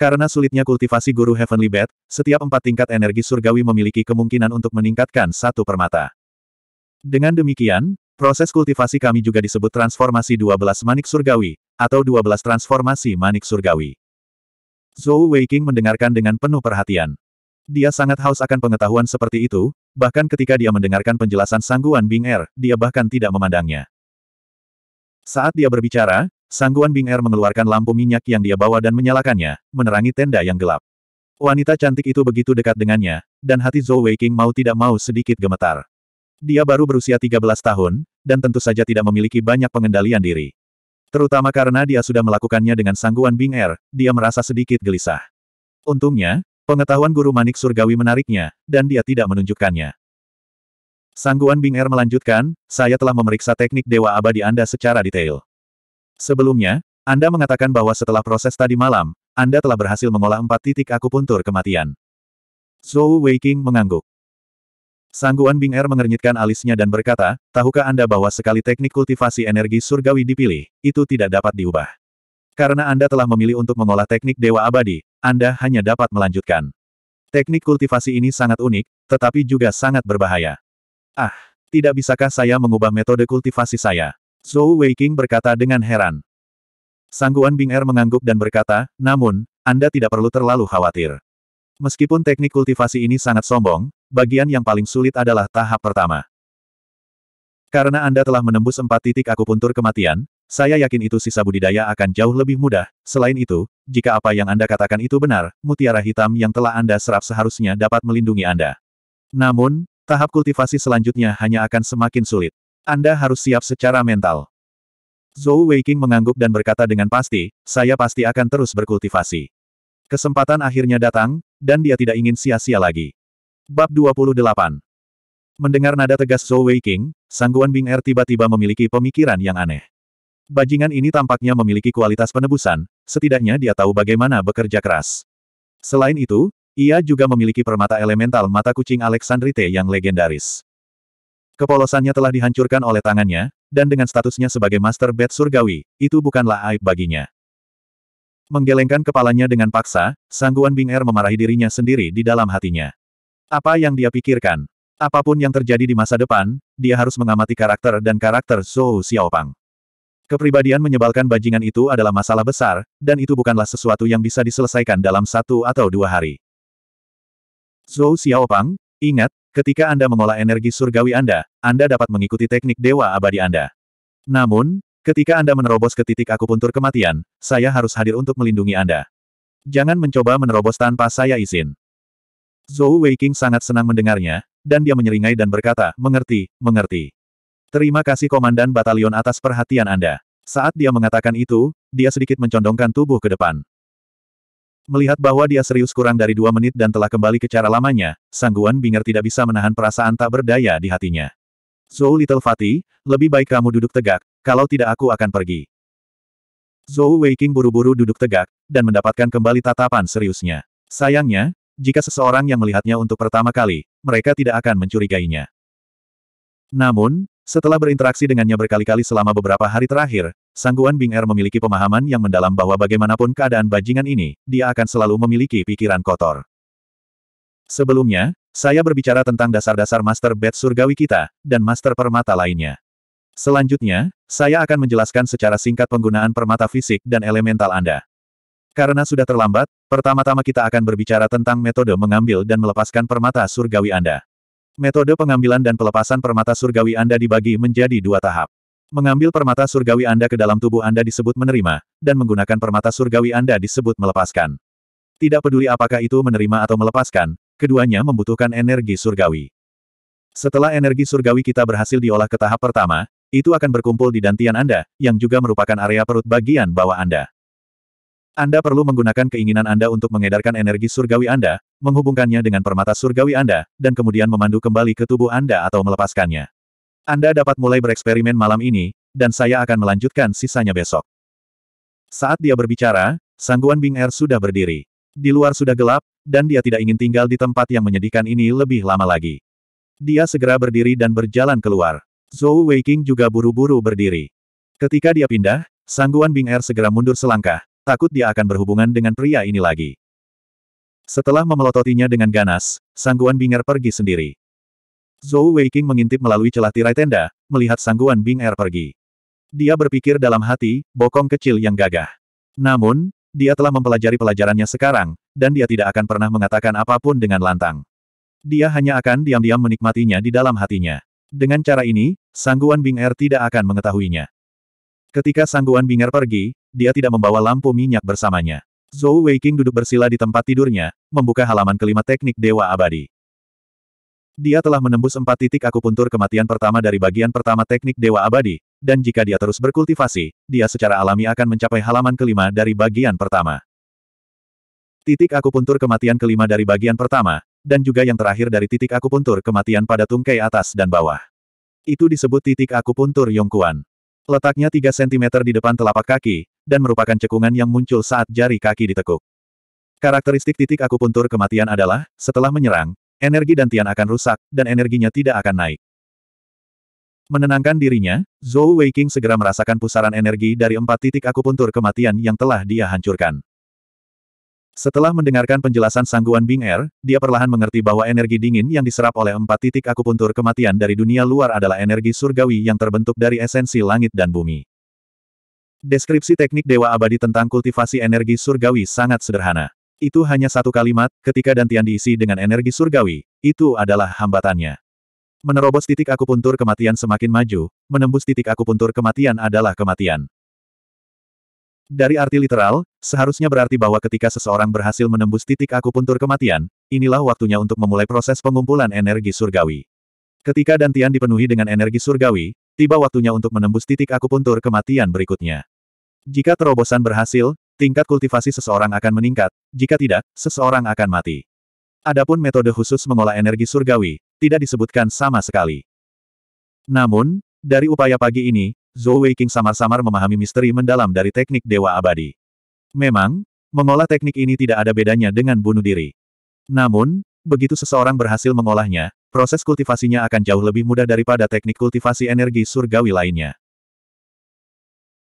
Karena sulitnya kultivasi Guru Heavenly Bed, setiap empat tingkat energi surgawi memiliki kemungkinan untuk meningkatkan satu permata. Dengan demikian, proses kultivasi kami juga disebut transformasi dua belas manik surgawi, atau dua belas transformasi manik surgawi. Zhou Weiqing mendengarkan dengan penuh perhatian. Dia sangat haus akan pengetahuan seperti itu, bahkan ketika dia mendengarkan penjelasan sangguan Bing Er, dia bahkan tidak memandangnya. Saat dia berbicara, sangguan Bing Er mengeluarkan lampu minyak yang dia bawa dan menyalakannya, menerangi tenda yang gelap. Wanita cantik itu begitu dekat dengannya, dan hati Zhou Weiqing mau tidak mau sedikit gemetar. Dia baru berusia 13 tahun, dan tentu saja tidak memiliki banyak pengendalian diri. Terutama karena dia sudah melakukannya dengan sangguan Bing Er, dia merasa sedikit gelisah. Untungnya, Pengetahuan guru manik surgawi menariknya, dan dia tidak menunjukkannya. Sangguan Bing Er melanjutkan, saya telah memeriksa teknik Dewa Abadi Anda secara detail. Sebelumnya, Anda mengatakan bahwa setelah proses tadi malam, Anda telah berhasil mengolah empat titik akupuntur kematian. Zhou Weiqing mengangguk. Sangguan Bing Er mengernyitkan alisnya dan berkata, tahukah Anda bahwa sekali teknik kultivasi energi surgawi dipilih, itu tidak dapat diubah. Karena Anda telah memilih untuk mengolah teknik Dewa Abadi, anda hanya dapat melanjutkan. Teknik kultivasi ini sangat unik, tetapi juga sangat berbahaya. Ah, tidak bisakah saya mengubah metode kultivasi saya? Zhou Weiqing berkata dengan heran. Sangguan Bing Er mengangguk dan berkata, namun, Anda tidak perlu terlalu khawatir. Meskipun teknik kultivasi ini sangat sombong, bagian yang paling sulit adalah tahap pertama. Karena Anda telah menembus empat titik akupuntur kematian, saya yakin itu sisa budidaya akan jauh lebih mudah. Selain itu, jika apa yang Anda katakan itu benar, mutiara hitam yang telah Anda serap seharusnya dapat melindungi Anda. Namun, tahap kultivasi selanjutnya hanya akan semakin sulit. Anda harus siap secara mental. Zhou Weiking mengangguk dan berkata dengan pasti, saya pasti akan terus berkultivasi. Kesempatan akhirnya datang, dan dia tidak ingin sia-sia lagi. Bab 28 Mendengar nada tegas Zhou Weiking, sangguan Bing Er tiba-tiba memiliki pemikiran yang aneh. Bajingan ini tampaknya memiliki kualitas penebusan, setidaknya dia tahu bagaimana bekerja keras. Selain itu, ia juga memiliki permata elemental mata kucing Alexandrite yang legendaris. Kepolosannya telah dihancurkan oleh tangannya, dan dengan statusnya sebagai Master Bed Surgawi, itu bukanlah aib baginya. Menggelengkan kepalanya dengan paksa, Sangguan Bing Er memarahi dirinya sendiri di dalam hatinya. Apa yang dia pikirkan? Apapun yang terjadi di masa depan, dia harus mengamati karakter dan karakter Zhou Xiaopang. Kepribadian menyebalkan bajingan itu adalah masalah besar, dan itu bukanlah sesuatu yang bisa diselesaikan dalam satu atau dua hari. Zhou Xiaopang, ingat, ketika Anda mengolah energi surgawi Anda, Anda dapat mengikuti teknik dewa abadi Anda. Namun, ketika Anda menerobos ke titik akupuntur kematian, saya harus hadir untuk melindungi Anda. Jangan mencoba menerobos tanpa saya izin. Zhou Weiqing sangat senang mendengarnya, dan dia menyeringai dan berkata, mengerti, mengerti. Terima kasih Komandan Batalion atas perhatian Anda. Saat dia mengatakan itu, dia sedikit mencondongkan tubuh ke depan. Melihat bahwa dia serius kurang dari dua menit dan telah kembali ke cara lamanya, Sangguan Binger tidak bisa menahan perasaan tak berdaya di hatinya. Zhou Little Fatih, lebih baik kamu duduk tegak, kalau tidak aku akan pergi. Zhou Weiking buru-buru duduk tegak, dan mendapatkan kembali tatapan seriusnya. Sayangnya, jika seseorang yang melihatnya untuk pertama kali, mereka tidak akan mencurigainya. Namun, setelah berinteraksi dengannya berkali-kali selama beberapa hari terakhir, Sangguan Bing Er memiliki pemahaman yang mendalam bahwa bagaimanapun keadaan bajingan ini, dia akan selalu memiliki pikiran kotor. Sebelumnya, saya berbicara tentang dasar-dasar Master Bed Surgawi kita, dan Master Permata lainnya. Selanjutnya, saya akan menjelaskan secara singkat penggunaan permata fisik dan elemental Anda. Karena sudah terlambat, pertama-tama kita akan berbicara tentang metode mengambil dan melepaskan permata surgawi Anda. Metode pengambilan dan pelepasan permata surgawi Anda dibagi menjadi dua tahap. Mengambil permata surgawi Anda ke dalam tubuh Anda disebut menerima, dan menggunakan permata surgawi Anda disebut melepaskan. Tidak peduli apakah itu menerima atau melepaskan, keduanya membutuhkan energi surgawi. Setelah energi surgawi kita berhasil diolah ke tahap pertama, itu akan berkumpul di dantian Anda, yang juga merupakan area perut bagian bawah Anda. Anda perlu menggunakan keinginan Anda untuk mengedarkan energi surgawi Anda, menghubungkannya dengan permata surgawi Anda, dan kemudian memandu kembali ke tubuh Anda atau melepaskannya. Anda dapat mulai bereksperimen malam ini, dan saya akan melanjutkan sisanya besok. Saat dia berbicara, sangguan Bing Er sudah berdiri. Di luar sudah gelap, dan dia tidak ingin tinggal di tempat yang menyedihkan ini lebih lama lagi. Dia segera berdiri dan berjalan keluar. Zhou Weiqing juga buru-buru berdiri. Ketika dia pindah, sangguan Bing Er segera mundur selangkah, Takut dia akan berhubungan dengan pria ini lagi. Setelah memelototinya dengan ganas, Sangguan Binger pergi sendiri. Zhou Weiqing mengintip melalui celah tirai tenda, melihat Sangguan Binger pergi. Dia berpikir dalam hati, bokong kecil yang gagah. Namun, dia telah mempelajari pelajarannya sekarang, dan dia tidak akan pernah mengatakan apapun dengan lantang. Dia hanya akan diam-diam menikmatinya di dalam hatinya. Dengan cara ini, Sangguan Bing Er tidak akan mengetahuinya. Ketika Sangguan Bingar pergi, dia tidak membawa lampu minyak bersamanya. Zhou Weiqing duduk bersila di tempat tidurnya, membuka halaman kelima teknik Dewa Abadi. Dia telah menembus empat titik akupuntur kematian pertama dari bagian pertama teknik Dewa Abadi, dan jika dia terus berkultivasi, dia secara alami akan mencapai halaman kelima dari bagian pertama. Titik akupuntur kematian kelima dari bagian pertama, dan juga yang terakhir dari titik akupuntur kematian pada tungkai atas dan bawah. Itu disebut titik akupuntur Yongkuan. Letaknya 3 cm di depan telapak kaki, dan merupakan cekungan yang muncul saat jari kaki ditekuk. Karakteristik titik akupuntur kematian adalah, setelah menyerang, energi dan tian akan rusak, dan energinya tidak akan naik. Menenangkan dirinya, Zhou Weiqing segera merasakan pusaran energi dari empat titik akupuntur kematian yang telah dia hancurkan. Setelah mendengarkan penjelasan sangguan Bing Er, dia perlahan mengerti bahwa energi dingin yang diserap oleh empat titik akupuntur kematian dari dunia luar adalah energi surgawi yang terbentuk dari esensi langit dan bumi. Deskripsi teknik Dewa Abadi tentang kultivasi energi surgawi sangat sederhana. Itu hanya satu kalimat, ketika dantian diisi dengan energi surgawi, itu adalah hambatannya. Menerobos titik akupuntur kematian semakin maju, menembus titik akupuntur kematian adalah kematian. Dari arti literal, seharusnya berarti bahwa ketika seseorang berhasil menembus titik akupuntur kematian, inilah waktunya untuk memulai proses pengumpulan energi surgawi. Ketika Dantian dipenuhi dengan energi surgawi, tiba waktunya untuk menembus titik akupuntur kematian berikutnya. Jika terobosan berhasil, tingkat kultivasi seseorang akan meningkat, jika tidak, seseorang akan mati. Adapun metode khusus mengolah energi surgawi, tidak disebutkan sama sekali. Namun, dari upaya pagi ini, Zhou Weiqing samar-samar memahami misteri mendalam dari teknik Dewa Abadi. Memang, mengolah teknik ini tidak ada bedanya dengan bunuh diri. Namun, begitu seseorang berhasil mengolahnya, proses kultivasinya akan jauh lebih mudah daripada teknik kultivasi energi surgawi lainnya.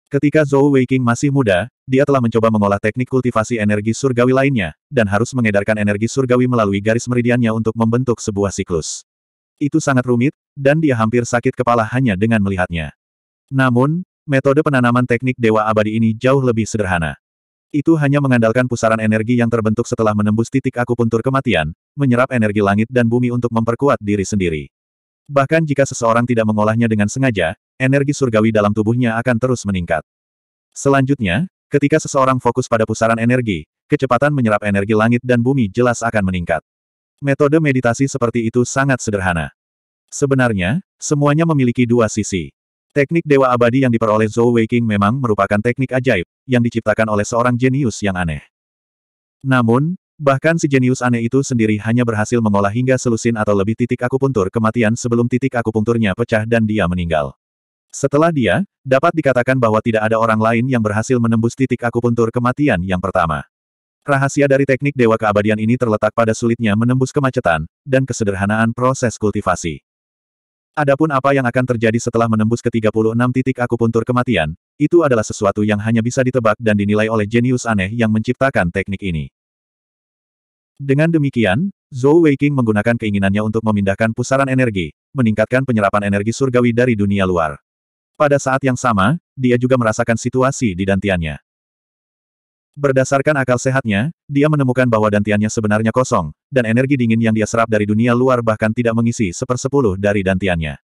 Ketika Zhou Weiqing masih muda, dia telah mencoba mengolah teknik kultivasi energi surgawi lainnya, dan harus mengedarkan energi surgawi melalui garis meridiannya untuk membentuk sebuah siklus. Itu sangat rumit, dan dia hampir sakit kepala hanya dengan melihatnya. Namun, metode penanaman teknik Dewa Abadi ini jauh lebih sederhana. Itu hanya mengandalkan pusaran energi yang terbentuk setelah menembus titik akupuntur kematian, menyerap energi langit dan bumi untuk memperkuat diri sendiri. Bahkan jika seseorang tidak mengolahnya dengan sengaja, energi surgawi dalam tubuhnya akan terus meningkat. Selanjutnya, ketika seseorang fokus pada pusaran energi, kecepatan menyerap energi langit dan bumi jelas akan meningkat. Metode meditasi seperti itu sangat sederhana. Sebenarnya, semuanya memiliki dua sisi. Teknik Dewa Abadi yang diperoleh Zhou Weiqing memang merupakan teknik ajaib, yang diciptakan oleh seorang jenius yang aneh. Namun, bahkan si jenius aneh itu sendiri hanya berhasil mengolah hingga selusin atau lebih titik akupuntur kematian sebelum titik akupunturnya pecah dan dia meninggal. Setelah dia, dapat dikatakan bahwa tidak ada orang lain yang berhasil menembus titik akupuntur kematian yang pertama. Rahasia dari teknik Dewa Keabadian ini terletak pada sulitnya menembus kemacetan, dan kesederhanaan proses kultivasi. Adapun apa yang akan terjadi setelah menembus ke 36 titik akupuntur kematian, itu adalah sesuatu yang hanya bisa ditebak dan dinilai oleh jenius aneh yang menciptakan teknik ini. Dengan demikian, Zhou Weiqing menggunakan keinginannya untuk memindahkan pusaran energi, meningkatkan penyerapan energi surgawi dari dunia luar. Pada saat yang sama, dia juga merasakan situasi di dantiannya. Berdasarkan akal sehatnya, dia menemukan bahwa dantiannya sebenarnya kosong, dan energi dingin yang dia serap dari dunia luar bahkan tidak mengisi sepersepuluh dari dantiannya.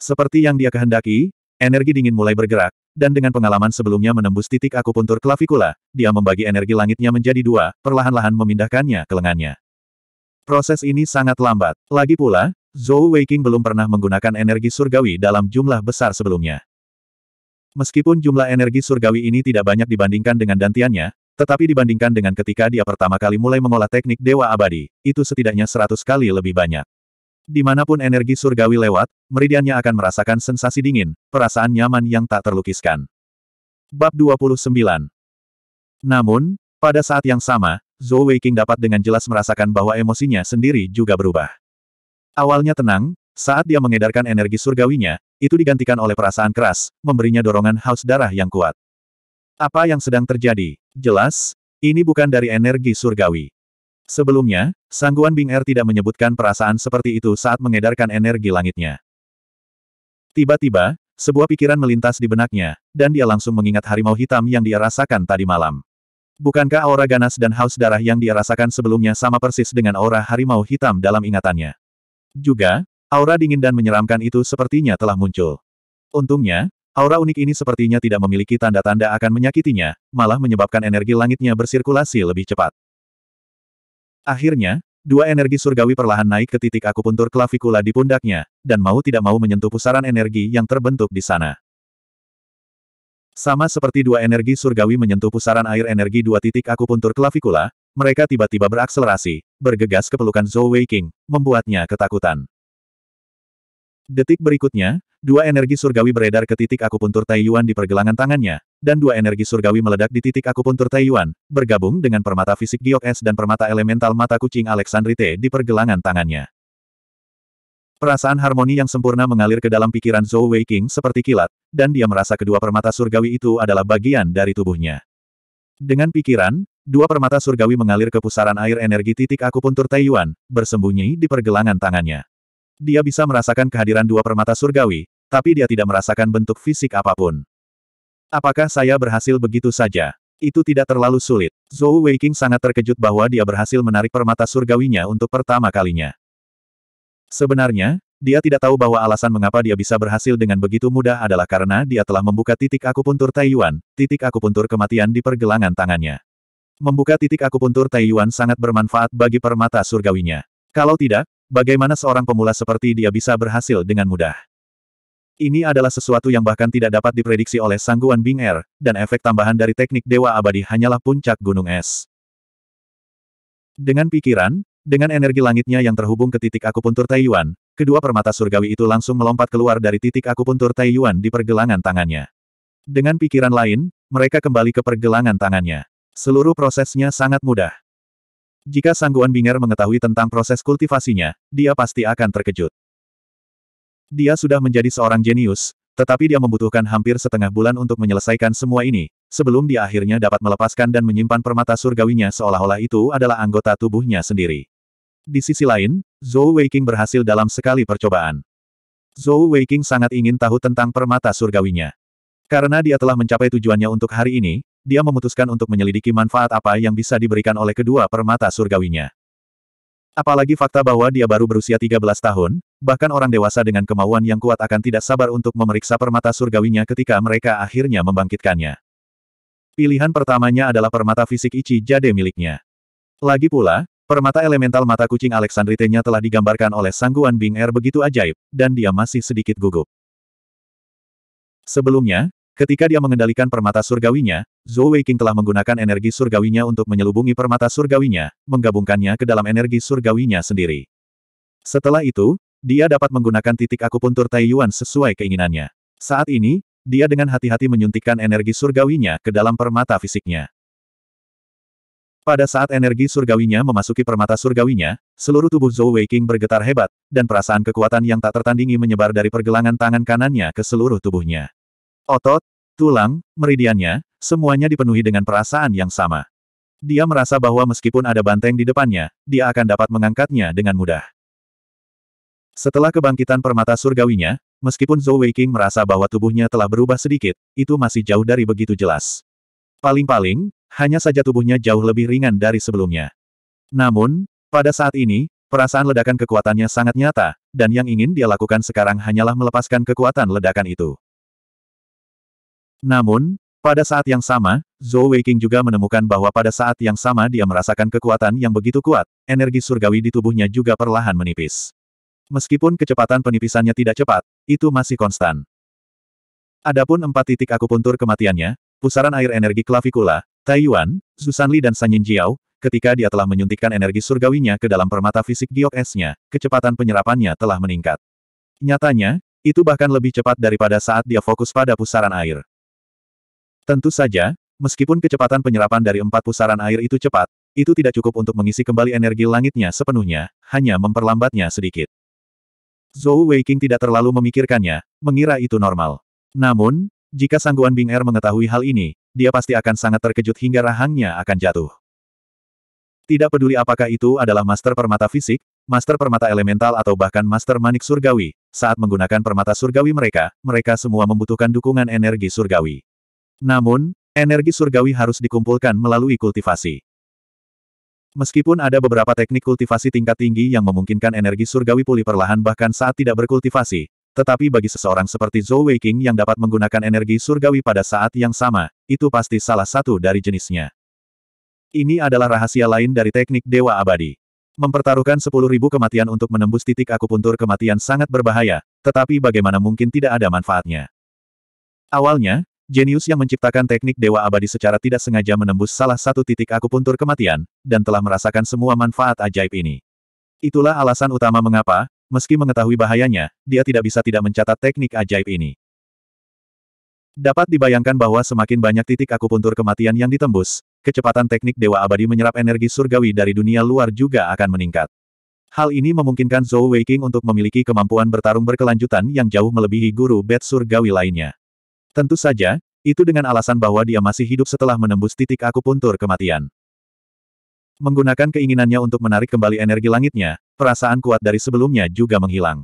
Seperti yang dia kehendaki, energi dingin mulai bergerak, dan dengan pengalaman sebelumnya menembus titik akupuntur klavikula, dia membagi energi langitnya menjadi dua, perlahan-lahan memindahkannya ke lengannya. Proses ini sangat lambat. Lagi pula, Zhou Weiqing belum pernah menggunakan energi surgawi dalam jumlah besar sebelumnya. Meskipun jumlah energi surgawi ini tidak banyak dibandingkan dengan dantiannya, tetapi dibandingkan dengan ketika dia pertama kali mulai mengolah teknik Dewa Abadi, itu setidaknya seratus kali lebih banyak. Dimanapun energi surgawi lewat, meridiannya akan merasakan sensasi dingin, perasaan nyaman yang tak terlukiskan. Bab 29 Namun, pada saat yang sama, Zhou Weiqing dapat dengan jelas merasakan bahwa emosinya sendiri juga berubah. Awalnya tenang, saat dia mengedarkan energi surgawinya, itu digantikan oleh perasaan keras, memberinya dorongan haus darah yang kuat. Apa yang sedang terjadi? Jelas, ini bukan dari energi surgawi. Sebelumnya, sangguan Bing Er tidak menyebutkan perasaan seperti itu saat mengedarkan energi langitnya. Tiba-tiba, sebuah pikiran melintas di benaknya, dan dia langsung mengingat harimau hitam yang dia rasakan tadi malam. Bukankah aura ganas dan haus darah yang dia rasakan sebelumnya sama persis dengan aura harimau hitam dalam ingatannya? Juga, Aura dingin dan menyeramkan itu sepertinya telah muncul. Untungnya, aura unik ini sepertinya tidak memiliki tanda-tanda akan menyakitinya, malah menyebabkan energi langitnya bersirkulasi lebih cepat. Akhirnya, dua energi surgawi perlahan naik ke titik akupuntur klavikula di pundaknya, dan mau tidak mau menyentuh pusaran energi yang terbentuk di sana. Sama seperti dua energi surgawi menyentuh pusaran air energi dua titik akupuntur klavikula, mereka tiba-tiba berakselerasi, bergegas ke pelukan Zhou Weiqing, membuatnya ketakutan. Detik berikutnya, dua energi surgawi beredar ke titik akupuntur Taiyuan di pergelangan tangannya, dan dua energi surgawi meledak di titik akupuntur Taiyuan, bergabung dengan permata fisik giok es dan permata elemental mata kucing Alexandrite di pergelangan tangannya. Perasaan harmoni yang sempurna mengalir ke dalam pikiran Zhou Weiqing seperti kilat, dan dia merasa kedua permata surgawi itu adalah bagian dari tubuhnya. Dengan pikiran, dua permata surgawi mengalir ke pusaran air energi titik akupuntur Taiyuan, bersembunyi di pergelangan tangannya. Dia bisa merasakan kehadiran dua permata surgawi, tapi dia tidak merasakan bentuk fisik apapun. Apakah saya berhasil begitu saja? Itu tidak terlalu sulit. Zhou Weiqing sangat terkejut bahwa dia berhasil menarik permata surgawinya untuk pertama kalinya. Sebenarnya, dia tidak tahu bahwa alasan mengapa dia bisa berhasil dengan begitu mudah adalah karena dia telah membuka titik akupuntur Taiyuan, titik akupuntur kematian di pergelangan tangannya. Membuka titik akupuntur Taiyuan sangat bermanfaat bagi permata surgawinya. Kalau tidak, Bagaimana seorang pemula seperti dia bisa berhasil dengan mudah? Ini adalah sesuatu yang bahkan tidak dapat diprediksi oleh sangguan Bing Er, dan efek tambahan dari teknik Dewa Abadi hanyalah puncak gunung es. Dengan pikiran, dengan energi langitnya yang terhubung ke titik akupuntur Taiyuan, kedua permata surgawi itu langsung melompat keluar dari titik akupuntur Taiyuan di pergelangan tangannya. Dengan pikiran lain, mereka kembali ke pergelangan tangannya. Seluruh prosesnya sangat mudah. Jika Sangguan Binger mengetahui tentang proses kultivasinya, dia pasti akan terkejut. Dia sudah menjadi seorang jenius, tetapi dia membutuhkan hampir setengah bulan untuk menyelesaikan semua ini, sebelum dia akhirnya dapat melepaskan dan menyimpan permata surgawinya seolah-olah itu adalah anggota tubuhnya sendiri. Di sisi lain, Zhou Weiqing berhasil dalam sekali percobaan. Zhou Weiqing sangat ingin tahu tentang permata surgawinya. Karena dia telah mencapai tujuannya untuk hari ini, dia memutuskan untuk menyelidiki manfaat apa yang bisa diberikan oleh kedua permata surgawinya. Apalagi fakta bahwa dia baru berusia 13 tahun, bahkan orang dewasa dengan kemauan yang kuat akan tidak sabar untuk memeriksa permata surgawinya ketika mereka akhirnya membangkitkannya. Pilihan pertamanya adalah permata fisik Ichi Jade miliknya. Lagi pula, permata elemental mata kucing Alexandritenya telah digambarkan oleh sangguan Bing Er begitu ajaib, dan dia masih sedikit gugup. Sebelumnya, ketika dia mengendalikan permata surgawinya, Zhou Weiqing telah menggunakan energi surgawinya untuk menyelubungi permata surgawinya, menggabungkannya ke dalam energi surgawinya sendiri. Setelah itu, dia dapat menggunakan titik akupuntur Taiyuan sesuai keinginannya. Saat ini, dia dengan hati-hati menyuntikkan energi surgawinya ke dalam permata fisiknya. Pada saat energi surgawinya memasuki permata surgawinya, seluruh tubuh Zhou Weiqing bergetar hebat, dan perasaan kekuatan yang tak tertandingi menyebar dari pergelangan tangan kanannya ke seluruh tubuhnya. Otot, tulang, meridiannya, Semuanya dipenuhi dengan perasaan yang sama. Dia merasa bahwa meskipun ada banteng di depannya, dia akan dapat mengangkatnya dengan mudah. Setelah kebangkitan permata surgawinya, meskipun Zhou Weiqing merasa bahwa tubuhnya telah berubah sedikit, itu masih jauh dari begitu jelas. Paling-paling, hanya saja tubuhnya jauh lebih ringan dari sebelumnya. Namun, pada saat ini, perasaan ledakan kekuatannya sangat nyata, dan yang ingin dia lakukan sekarang hanyalah melepaskan kekuatan ledakan itu. Namun, pada saat yang sama, Zhou Weiqing juga menemukan bahwa pada saat yang sama dia merasakan kekuatan yang begitu kuat, energi surgawi di tubuhnya juga perlahan menipis. Meskipun kecepatan penipisannya tidak cepat, itu masih konstan. Adapun empat titik akupuntur kematiannya, pusaran air energi klavikula, Taiyuan, Susanli dan Sanyin Jiao, ketika dia telah menyuntikkan energi surgawinya ke dalam permata fisik giok esnya, kecepatan penyerapannya telah meningkat. Nyatanya, itu bahkan lebih cepat daripada saat dia fokus pada pusaran air. Tentu saja, meskipun kecepatan penyerapan dari empat pusaran air itu cepat, itu tidak cukup untuk mengisi kembali energi langitnya sepenuhnya, hanya memperlambatnya sedikit. Zhou Weiqing tidak terlalu memikirkannya, mengira itu normal. Namun, jika sangguan Bing Er mengetahui hal ini, dia pasti akan sangat terkejut hingga rahangnya akan jatuh. Tidak peduli apakah itu adalah master permata fisik, master permata elemental atau bahkan master manik surgawi, saat menggunakan permata surgawi mereka, mereka semua membutuhkan dukungan energi surgawi. Namun, energi surgawi harus dikumpulkan melalui kultivasi. Meskipun ada beberapa teknik kultivasi tingkat tinggi yang memungkinkan energi surgawi pulih perlahan bahkan saat tidak berkultivasi, tetapi bagi seseorang seperti Zhou Weiqing yang dapat menggunakan energi surgawi pada saat yang sama, itu pasti salah satu dari jenisnya. Ini adalah rahasia lain dari teknik Dewa Abadi. Mempertaruhkan 10.000 kematian untuk menembus titik akupuntur kematian sangat berbahaya, tetapi bagaimana mungkin tidak ada manfaatnya. Awalnya, Jenius yang menciptakan teknik Dewa Abadi secara tidak sengaja menembus salah satu titik akupuntur kematian, dan telah merasakan semua manfaat ajaib ini. Itulah alasan utama mengapa, meski mengetahui bahayanya, dia tidak bisa tidak mencatat teknik ajaib ini. Dapat dibayangkan bahwa semakin banyak titik akupuntur kematian yang ditembus, kecepatan teknik Dewa Abadi menyerap energi surgawi dari dunia luar juga akan meningkat. Hal ini memungkinkan Zhou Weiqing untuk memiliki kemampuan bertarung berkelanjutan yang jauh melebihi guru bed surgawi lainnya. Tentu saja, itu dengan alasan bahwa dia masih hidup setelah menembus titik akupuntur kematian. Menggunakan keinginannya untuk menarik kembali energi langitnya, perasaan kuat dari sebelumnya juga menghilang.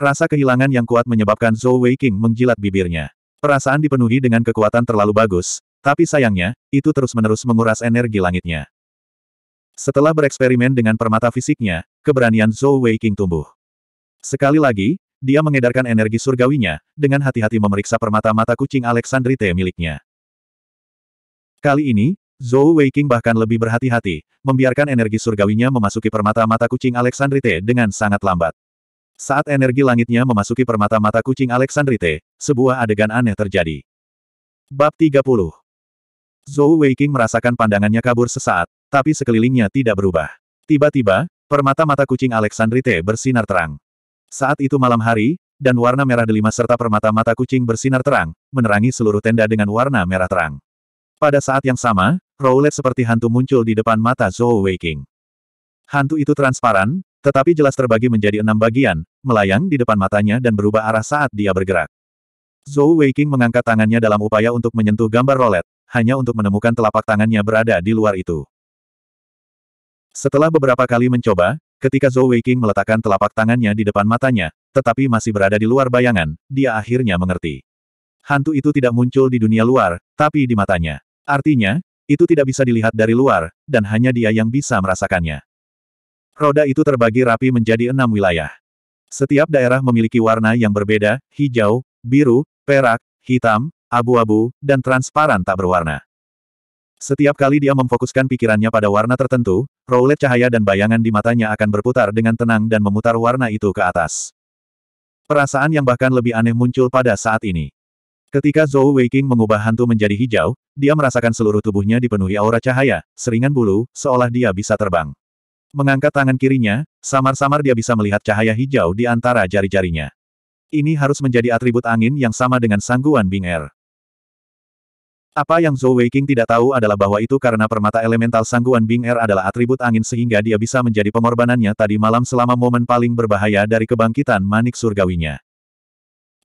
Rasa kehilangan yang kuat menyebabkan Zhou Weiqing menjilat bibirnya. Perasaan dipenuhi dengan kekuatan terlalu bagus, tapi sayangnya, itu terus-menerus menguras energi langitnya. Setelah bereksperimen dengan permata fisiknya, keberanian Zhou Weiqing tumbuh. Sekali lagi, dia mengedarkan energi surgawinya, dengan hati-hati memeriksa permata-mata kucing Alexandrite miliknya. Kali ini, Zhou Weiqing bahkan lebih berhati-hati, membiarkan energi surgawinya memasuki permata-mata kucing Alexandrite dengan sangat lambat. Saat energi langitnya memasuki permata-mata kucing Alexandrite, sebuah adegan aneh terjadi. Bab 30 Zhou Weiqing merasakan pandangannya kabur sesaat, tapi sekelilingnya tidak berubah. Tiba-tiba, permata mata kucing Alexandrite bersinar terang. Saat itu malam hari, dan warna merah delima serta permata mata kucing bersinar terang, menerangi seluruh tenda dengan warna merah terang. Pada saat yang sama, Rowlet seperti hantu muncul di depan mata Zhou Weiqing. Hantu itu transparan, tetapi jelas terbagi menjadi enam bagian, melayang di depan matanya dan berubah arah saat dia bergerak. Zhou Weiqing mengangkat tangannya dalam upaya untuk menyentuh gambar Rowlet, hanya untuk menemukan telapak tangannya berada di luar itu. Setelah beberapa kali mencoba, Ketika Zhou Weiqing meletakkan telapak tangannya di depan matanya, tetapi masih berada di luar bayangan, dia akhirnya mengerti. Hantu itu tidak muncul di dunia luar, tapi di matanya. Artinya, itu tidak bisa dilihat dari luar, dan hanya dia yang bisa merasakannya. Roda itu terbagi rapi menjadi enam wilayah. Setiap daerah memiliki warna yang berbeda, hijau, biru, perak, hitam, abu-abu, dan transparan tak berwarna. Setiap kali dia memfokuskan pikirannya pada warna tertentu, roulette cahaya dan bayangan di matanya akan berputar dengan tenang dan memutar warna itu ke atas. Perasaan yang bahkan lebih aneh muncul pada saat ini. Ketika Zhou Weiqing mengubah hantu menjadi hijau, dia merasakan seluruh tubuhnya dipenuhi aura cahaya, seringan bulu, seolah dia bisa terbang. Mengangkat tangan kirinya, samar-samar dia bisa melihat cahaya hijau di antara jari-jarinya. Ini harus menjadi atribut angin yang sama dengan sangguan Bing Er. Apa yang Zhou Weiqing tidak tahu adalah bahwa itu karena permata elemental sangguan Bing Er adalah atribut angin sehingga dia bisa menjadi pengorbanannya tadi malam selama momen paling berbahaya dari kebangkitan manik surgawinya.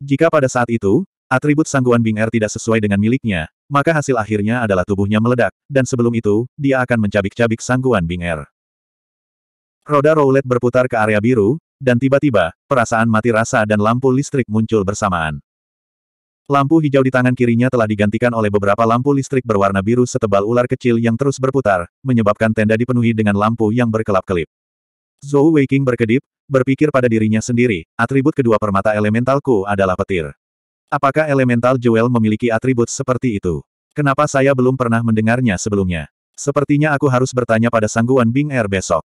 Jika pada saat itu, atribut sangguan Bing Er tidak sesuai dengan miliknya, maka hasil akhirnya adalah tubuhnya meledak, dan sebelum itu, dia akan mencabik-cabik sangguan Bing Er. Roda roulette berputar ke area biru, dan tiba-tiba, perasaan mati rasa dan lampu listrik muncul bersamaan. Lampu hijau di tangan kirinya telah digantikan oleh beberapa lampu listrik berwarna biru setebal ular kecil yang terus berputar, menyebabkan tenda dipenuhi dengan lampu yang berkelap-kelip. Zhou Weiqing berkedip, berpikir pada dirinya sendiri, atribut kedua permata elementalku adalah petir. Apakah elemental Jewel memiliki atribut seperti itu? Kenapa saya belum pernah mendengarnya sebelumnya? Sepertinya aku harus bertanya pada sangguan Bing Air er besok.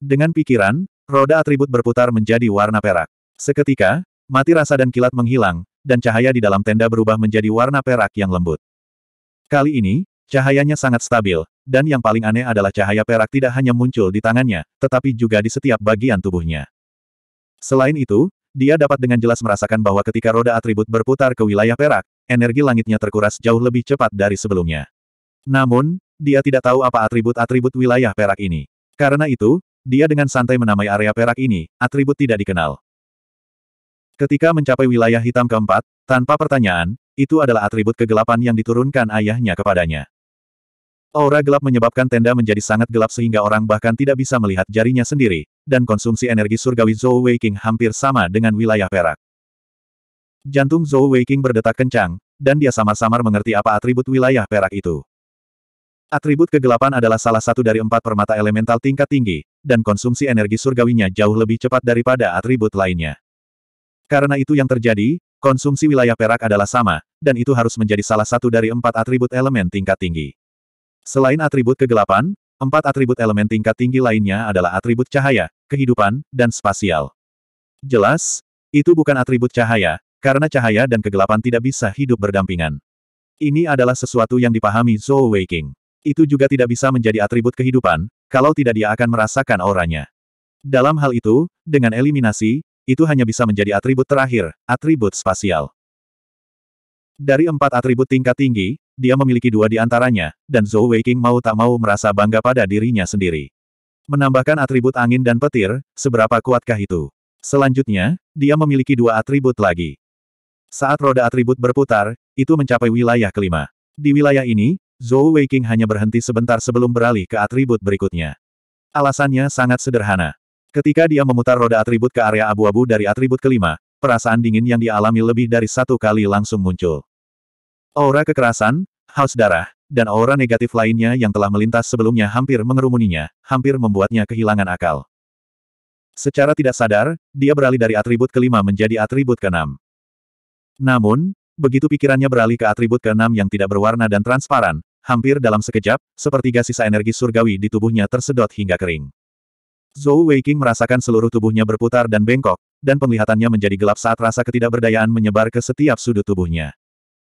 Dengan pikiran, roda atribut berputar menjadi warna perak. Seketika, mati rasa dan kilat menghilang, dan cahaya di dalam tenda berubah menjadi warna perak yang lembut. Kali ini, cahayanya sangat stabil, dan yang paling aneh adalah cahaya perak tidak hanya muncul di tangannya, tetapi juga di setiap bagian tubuhnya. Selain itu, dia dapat dengan jelas merasakan bahwa ketika roda atribut berputar ke wilayah perak, energi langitnya terkuras jauh lebih cepat dari sebelumnya. Namun, dia tidak tahu apa atribut-atribut wilayah perak ini. Karena itu, dia dengan santai menamai area perak ini, atribut tidak dikenal. Ketika mencapai wilayah hitam keempat, tanpa pertanyaan, itu adalah atribut kegelapan yang diturunkan ayahnya kepadanya. Aura gelap menyebabkan tenda menjadi sangat gelap sehingga orang bahkan tidak bisa melihat jarinya sendiri, dan konsumsi energi surgawi Zhou King hampir sama dengan wilayah perak. Jantung Zhou King berdetak kencang, dan dia samar-samar mengerti apa atribut wilayah perak itu. Atribut kegelapan adalah salah satu dari empat permata elemental tingkat tinggi, dan konsumsi energi surgawinya jauh lebih cepat daripada atribut lainnya. Karena itu yang terjadi, konsumsi wilayah perak adalah sama, dan itu harus menjadi salah satu dari empat atribut elemen tingkat tinggi. Selain atribut kegelapan, empat atribut elemen tingkat tinggi lainnya adalah atribut cahaya, kehidupan, dan spasial. Jelas, itu bukan atribut cahaya, karena cahaya dan kegelapan tidak bisa hidup berdampingan. Ini adalah sesuatu yang dipahami Zhou Weiking. Itu juga tidak bisa menjadi atribut kehidupan, kalau tidak dia akan merasakan auranya. Dalam hal itu, dengan eliminasi, itu hanya bisa menjadi atribut terakhir, atribut spasial. Dari empat atribut tingkat tinggi, dia memiliki dua di antaranya, dan Zhou Weiqing mau tak mau merasa bangga pada dirinya sendiri. Menambahkan atribut angin dan petir, seberapa kuatkah itu? Selanjutnya, dia memiliki dua atribut lagi. Saat roda atribut berputar, itu mencapai wilayah kelima. Di wilayah ini, Zhou Weiqing hanya berhenti sebentar sebelum beralih ke atribut berikutnya. Alasannya sangat sederhana. Ketika dia memutar roda atribut ke area abu-abu dari atribut kelima, perasaan dingin yang dialami lebih dari satu kali langsung muncul. Aura kekerasan, haus darah, dan aura negatif lainnya yang telah melintas sebelumnya hampir mengerumuninya, hampir membuatnya kehilangan akal. Secara tidak sadar, dia beralih dari atribut kelima menjadi atribut keenam. Namun, begitu pikirannya beralih ke atribut keenam yang tidak berwarna dan transparan, hampir dalam sekejap, sepertiga sisa energi surgawi di tubuhnya tersedot hingga kering. Zhou Weiqing merasakan seluruh tubuhnya berputar dan bengkok, dan penglihatannya menjadi gelap saat rasa ketidakberdayaan menyebar ke setiap sudut tubuhnya.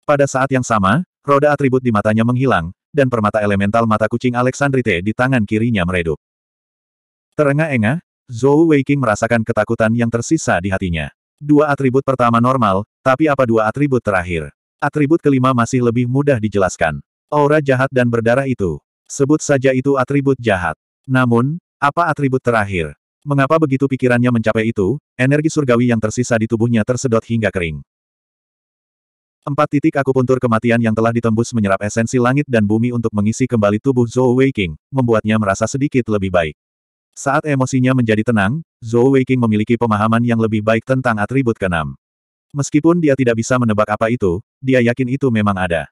Pada saat yang sama, roda atribut di matanya menghilang, dan permata elemental mata kucing Alexandrite di tangan kirinya meredup. Terengah-engah, Zhou Weiqing merasakan ketakutan yang tersisa di hatinya. Dua atribut pertama normal, tapi apa dua atribut terakhir? Atribut kelima masih lebih mudah dijelaskan. Aura jahat dan berdarah itu. Sebut saja itu atribut jahat. Namun, apa atribut terakhir? Mengapa begitu pikirannya mencapai itu, energi surgawi yang tersisa di tubuhnya tersedot hingga kering. Empat titik akupuntur kematian yang telah ditembus menyerap esensi langit dan bumi untuk mengisi kembali tubuh Zhou Weiqing, membuatnya merasa sedikit lebih baik. Saat emosinya menjadi tenang, Zhou Weiqing memiliki pemahaman yang lebih baik tentang atribut keenam. Meskipun dia tidak bisa menebak apa itu, dia yakin itu memang ada.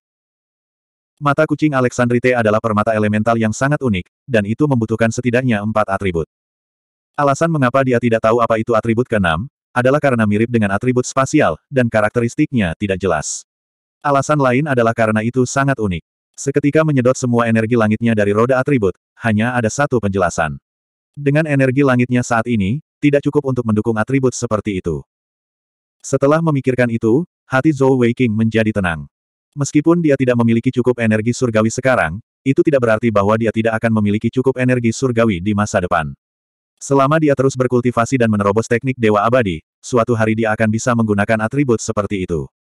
Mata kucing Alexandrite adalah permata elemental yang sangat unik, dan itu membutuhkan setidaknya empat atribut. Alasan mengapa dia tidak tahu apa itu atribut keenam, adalah karena mirip dengan atribut spasial, dan karakteristiknya tidak jelas. Alasan lain adalah karena itu sangat unik. Seketika menyedot semua energi langitnya dari roda atribut, hanya ada satu penjelasan. Dengan energi langitnya saat ini, tidak cukup untuk mendukung atribut seperti itu. Setelah memikirkan itu, hati Zhou Weiqing menjadi tenang. Meskipun dia tidak memiliki cukup energi surgawi sekarang, itu tidak berarti bahwa dia tidak akan memiliki cukup energi surgawi di masa depan. Selama dia terus berkultivasi dan menerobos teknik Dewa Abadi, suatu hari dia akan bisa menggunakan atribut seperti itu.